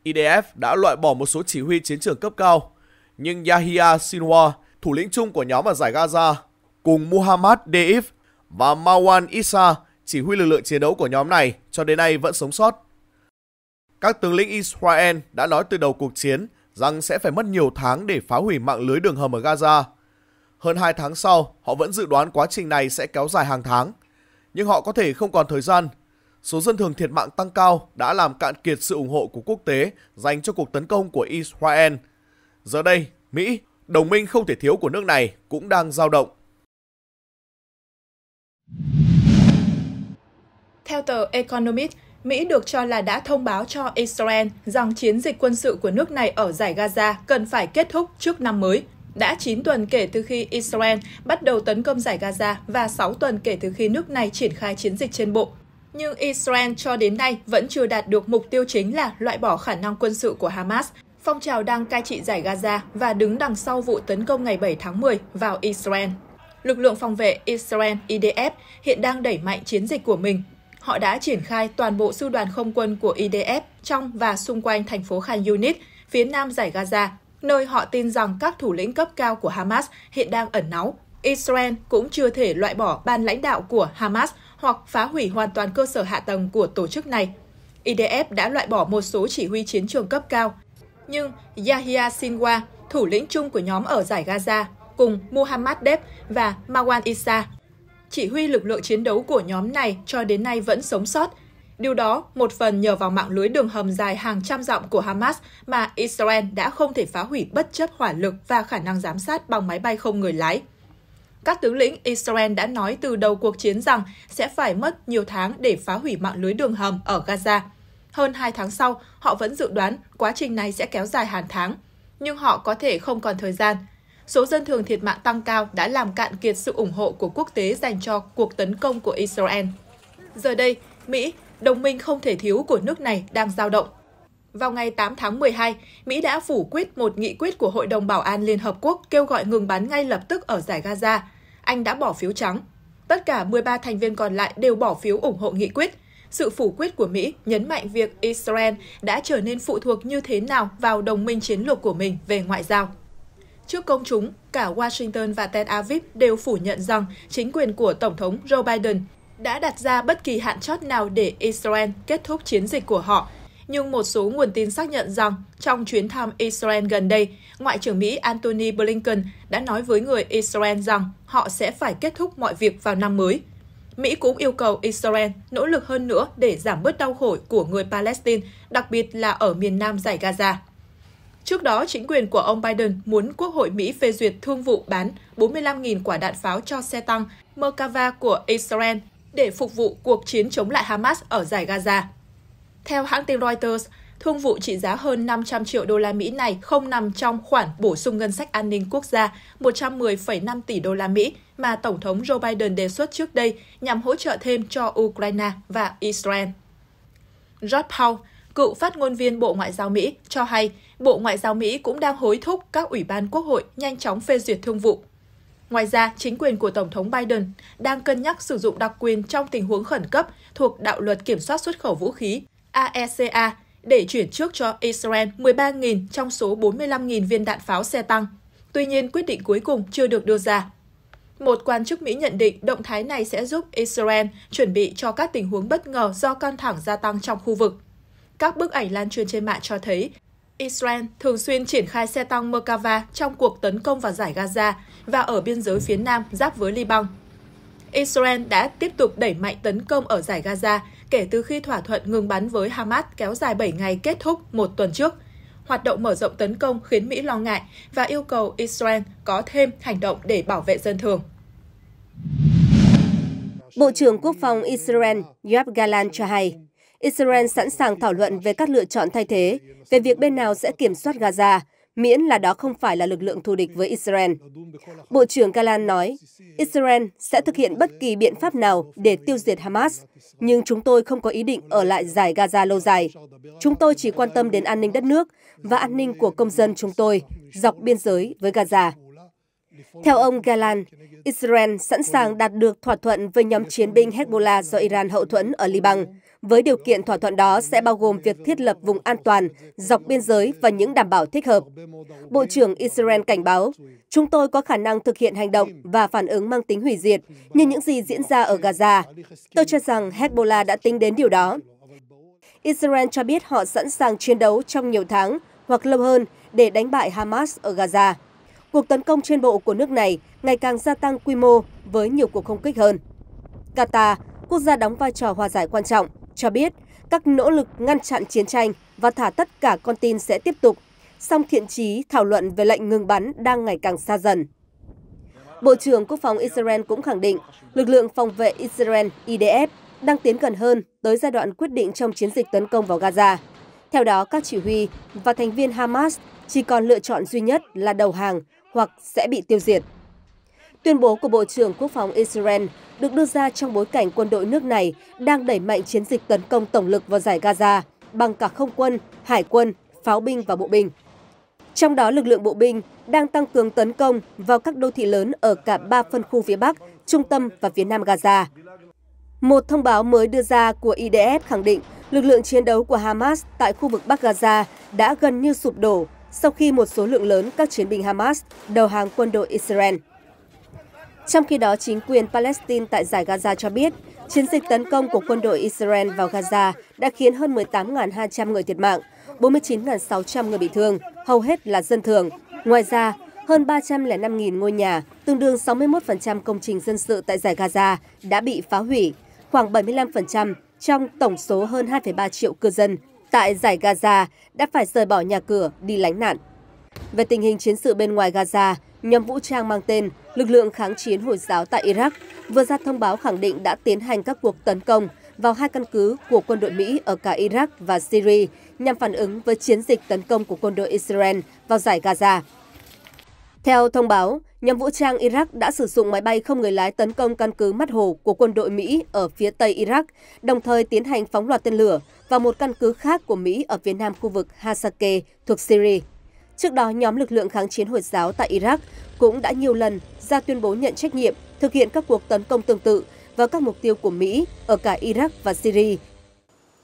IDF đã loại bỏ một số chỉ huy chiến trường cấp cao, nhưng Yahya Sinwar, thủ lĩnh chung của nhóm ở giải Gaza, cùng Muhammad Deif và Mawan Issa, chỉ huy lực lượng chiến đấu của nhóm này, cho đến nay vẫn sống sót. Các tướng lĩnh Israel đã nói từ đầu cuộc chiến rằng sẽ phải mất nhiều tháng để phá hủy mạng lưới đường hầm ở Gaza. Hơn 2 tháng sau, họ vẫn dự đoán quá trình này sẽ kéo dài hàng tháng. Nhưng họ có thể không còn thời gian Số dân thường thiệt mạng tăng cao đã làm cạn kiệt sự ủng hộ của quốc tế dành cho cuộc tấn công của Israel. Giờ đây, Mỹ, đồng minh không thể thiếu của nước này, cũng đang dao động. Theo tờ Economist, Mỹ được cho là đã thông báo cho Israel rằng chiến dịch quân sự của nước này ở giải Gaza cần phải kết thúc trước năm mới. Đã 9 tuần kể từ khi Israel bắt đầu tấn công giải Gaza và 6 tuần kể từ khi nước này triển khai chiến dịch trên bộ nhưng Israel cho đến nay vẫn chưa đạt được mục tiêu chính là loại bỏ khả năng quân sự của Hamas, phong trào đang cai trị giải Gaza và đứng đằng sau vụ tấn công ngày 7 tháng 10 vào Israel. Lực lượng phòng vệ Israel IDF hiện đang đẩy mạnh chiến dịch của mình. Họ đã triển khai toàn bộ sư đoàn không quân của IDF trong và xung quanh thành phố Khan Yunis, phía nam giải Gaza, nơi họ tin rằng các thủ lĩnh cấp cao của Hamas hiện đang ẩn náu. Israel cũng chưa thể loại bỏ ban lãnh đạo của Hamas – hoặc phá hủy hoàn toàn cơ sở hạ tầng của tổ chức này. IDF đã loại bỏ một số chỉ huy chiến trường cấp cao, nhưng Yahya Sinwa, thủ lĩnh chung của nhóm ở giải Gaza, cùng Muhammad Deb và Marwan Issa, chỉ huy lực lượng chiến đấu của nhóm này cho đến nay vẫn sống sót. Điều đó một phần nhờ vào mạng lưới đường hầm dài hàng trăm dặm của Hamas mà Israel đã không thể phá hủy bất chấp hỏa lực và khả năng giám sát bằng máy bay không người lái. Các tướng lĩnh Israel đã nói từ đầu cuộc chiến rằng sẽ phải mất nhiều tháng để phá hủy mạng lưới đường hầm ở Gaza. Hơn hai tháng sau, họ vẫn dự đoán quá trình này sẽ kéo dài hàng tháng, nhưng họ có thể không còn thời gian. Số dân thường thiệt mạng tăng cao đã làm cạn kiệt sự ủng hộ của quốc tế dành cho cuộc tấn công của Israel. Giờ đây, Mỹ, đồng minh không thể thiếu của nước này đang dao động. Vào ngày 8 tháng 12, Mỹ đã phủ quyết một nghị quyết của Hội đồng Bảo an Liên Hợp Quốc kêu gọi ngừng bắn ngay lập tức ở giải Gaza anh đã bỏ phiếu trắng. Tất cả 13 thành viên còn lại đều bỏ phiếu ủng hộ nghị quyết. Sự phủ quyết của Mỹ nhấn mạnh việc Israel đã trở nên phụ thuộc như thế nào vào đồng minh chiến lược của mình về ngoại giao. Trước công chúng, cả Washington và Tel Aviv đều phủ nhận rằng chính quyền của Tổng thống Joe Biden đã đặt ra bất kỳ hạn chót nào để Israel kết thúc chiến dịch của họ nhưng một số nguồn tin xác nhận rằng trong chuyến thăm Israel gần đây, Ngoại trưởng Mỹ Antony Blinken đã nói với người Israel rằng họ sẽ phải kết thúc mọi việc vào năm mới. Mỹ cũng yêu cầu Israel nỗ lực hơn nữa để giảm bớt đau khổ của người Palestine, đặc biệt là ở miền nam giải Gaza. Trước đó, chính quyền của ông Biden muốn Quốc hội Mỹ phê duyệt thương vụ bán 45.000 quả đạn pháo cho xe tăng Merkava của Israel để phục vụ cuộc chiến chống lại Hamas ở giải Gaza. Theo hãng tin Reuters, thương vụ trị giá hơn 500 triệu đô la Mỹ này không nằm trong khoản bổ sung ngân sách an ninh quốc gia 110,5 tỷ đô la Mỹ mà Tổng thống Joe Biden đề xuất trước đây nhằm hỗ trợ thêm cho Ukraine và Israel. Rod Paul, cựu phát ngôn viên Bộ Ngoại giao Mỹ, cho hay Bộ Ngoại giao Mỹ cũng đang hối thúc các ủy ban quốc hội nhanh chóng phê duyệt thương vụ. Ngoài ra, chính quyền của Tổng thống Biden đang cân nhắc sử dụng đặc quyền trong tình huống khẩn cấp thuộc đạo luật kiểm soát xuất khẩu vũ khí AECA e để chuyển trước cho Israel 13.000 trong số 45.000 viên đạn pháo xe tăng. Tuy nhiên, quyết định cuối cùng chưa được đưa ra. Một quan chức Mỹ nhận định động thái này sẽ giúp Israel chuẩn bị cho các tình huống bất ngờ do căng thẳng gia tăng trong khu vực. Các bức ảnh lan truyền trên mạng cho thấy Israel thường xuyên triển khai xe tăng Merkava trong cuộc tấn công vào giải Gaza và ở biên giới phía nam giáp với Liban. Israel đã tiếp tục đẩy mạnh tấn công ở giải Gaza kể từ khi thỏa thuận ngừng bắn với Hamas kéo dài 7 ngày kết thúc một tuần trước. Hoạt động mở rộng tấn công khiến Mỹ lo ngại và yêu cầu Israel có thêm hành động để bảo vệ dân thường. Bộ trưởng Quốc phòng Israel Yoav Galan cho hay, Israel sẵn sàng thảo luận về các lựa chọn thay thế, về việc bên nào sẽ kiểm soát Gaza miễn là đó không phải là lực lượng thù địch với Israel. Bộ trưởng Galan nói, Israel sẽ thực hiện bất kỳ biện pháp nào để tiêu diệt Hamas, nhưng chúng tôi không có ý định ở lại giải Gaza lâu dài. Chúng tôi chỉ quan tâm đến an ninh đất nước và an ninh của công dân chúng tôi dọc biên giới với Gaza. Theo ông Galan, Israel sẵn sàng đạt được thỏa thuận với nhóm chiến binh Hezbollah do Iran hậu thuẫn ở Liban, với điều kiện thỏa thuận đó sẽ bao gồm việc thiết lập vùng an toàn dọc biên giới và những đảm bảo thích hợp. Bộ trưởng Israel cảnh báo, chúng tôi có khả năng thực hiện hành động và phản ứng mang tính hủy diệt như những gì diễn ra ở Gaza. Tôi cho rằng Hezbollah đã tính đến điều đó. Israel cho biết họ sẵn sàng chiến đấu trong nhiều tháng hoặc lâu hơn để đánh bại Hamas ở Gaza. Cuộc tấn công trên bộ của nước này ngày càng gia tăng quy mô với nhiều cuộc không kích hơn. Qatar, quốc gia đóng vai trò hòa giải quan trọng, cho biết các nỗ lực ngăn chặn chiến tranh và thả tất cả con tin sẽ tiếp tục, song thiện chí thảo luận về lệnh ngừng bắn đang ngày càng xa dần. Bộ trưởng Quốc phòng Israel cũng khẳng định lực lượng phòng vệ Israel IDF đang tiến gần hơn tới giai đoạn quyết định trong chiến dịch tấn công vào Gaza. Theo đó, các chỉ huy và thành viên Hamas chỉ còn lựa chọn duy nhất là đầu hàng hoặc sẽ bị tiêu diệt. Tuyên bố của Bộ trưởng Quốc phòng Israel được đưa ra trong bối cảnh quân đội nước này đang đẩy mạnh chiến dịch tấn công tổng lực vào giải Gaza bằng cả không quân, hải quân, pháo binh và bộ binh. Trong đó, lực lượng bộ binh đang tăng cường tấn công vào các đô thị lớn ở cả ba phân khu phía Bắc, trung tâm và phía Nam Gaza. Một thông báo mới đưa ra của IDF khẳng định lực lượng chiến đấu của Hamas tại khu vực Bắc Gaza đã gần như sụp đổ sau khi một số lượng lớn các chiến binh Hamas đầu hàng quân đội Israel. Trong khi đó, chính quyền Palestine tại giải Gaza cho biết, chiến dịch tấn công của quân đội Israel vào Gaza đã khiến hơn 18.200 người thiệt mạng, 49.600 người bị thương, hầu hết là dân thường. Ngoài ra, hơn 305.000 ngôi nhà, tương đương 61% công trình dân sự tại giải Gaza đã bị phá hủy, khoảng 75% trong tổng số hơn 2,3 triệu cư dân tại giải Gaza đã phải rời bỏ nhà cửa đi lánh nạn về tình hình chiến sự bên ngoài Gaza, nhóm vũ trang mang tên Lực lượng kháng chiến Hồi giáo tại Iraq vừa ra thông báo khẳng định đã tiến hành các cuộc tấn công vào hai căn cứ của quân đội Mỹ ở cả Iraq và Syria nhằm phản ứng với chiến dịch tấn công của quân đội Israel vào giải Gaza. Theo thông báo, nhóm vũ trang Iraq đã sử dụng máy bay không người lái tấn công căn cứ mắt hồ của quân đội Mỹ ở phía tây Iraq, đồng thời tiến hành phóng loạt tên lửa vào một căn cứ khác của Mỹ ở phía nam khu vực Hasake thuộc Syria. Trước đó, nhóm lực lượng kháng chiến Hồi giáo tại Iraq cũng đã nhiều lần ra tuyên bố nhận trách nhiệm thực hiện các cuộc tấn công tương tự vào các mục tiêu của Mỹ ở cả Iraq và Syria.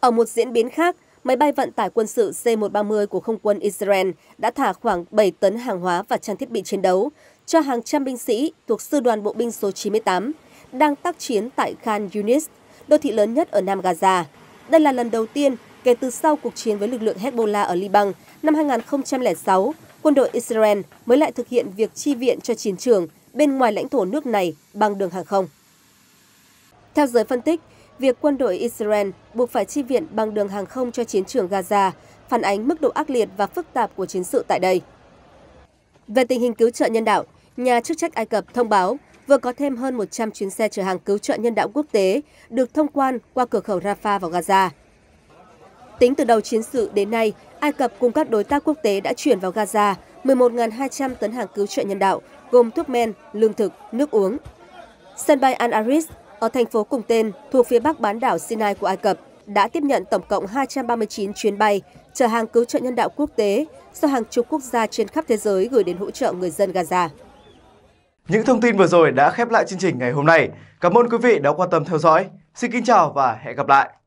Ở một diễn biến khác, máy bay vận tải quân sự C-130 của không quân Israel đã thả khoảng 7 tấn hàng hóa và trang thiết bị chiến đấu cho hàng trăm binh sĩ thuộc Sư đoàn Bộ binh số 98 đang tác chiến tại Khan Yunis, đô thị lớn nhất ở Nam Gaza. Đây là lần đầu tiên kể từ sau cuộc chiến với lực lượng Hezbollah ở Liban năm 2006, quân đội Israel mới lại thực hiện việc chi viện cho chiến trường bên ngoài lãnh thổ nước này bằng đường hàng không. Theo giới phân tích, việc quân đội Israel buộc phải chi viện bằng đường hàng không cho chiến trường Gaza phản ánh mức độ ác liệt và phức tạp của chiến sự tại đây. Về tình hình cứu trợ nhân đạo, nhà chức trách Ai Cập thông báo vừa có thêm hơn 100 chuyến xe chở hàng cứu trợ nhân đạo quốc tế được thông quan qua cửa khẩu Rafah vào Gaza. Tính từ đầu chiến sự đến nay, Ai Cập cùng các đối tác quốc tế đã chuyển vào Gaza 11.200 tấn hàng cứu trợ nhân đạo, gồm thuốc men, lương thực, nước uống. Sân bay Al Aris ở thành phố cùng tên thuộc phía bắc bán đảo Sinai của Ai Cập đã tiếp nhận tổng cộng 239 chuyến bay chở hàng cứu trợ nhân đạo quốc tế do hàng chục quốc gia trên khắp thế giới gửi đến hỗ trợ người dân Gaza. Những thông tin vừa rồi đã khép lại chương trình ngày hôm nay. Cảm ơn quý vị đã quan tâm theo dõi. Xin kính chào và hẹn gặp lại.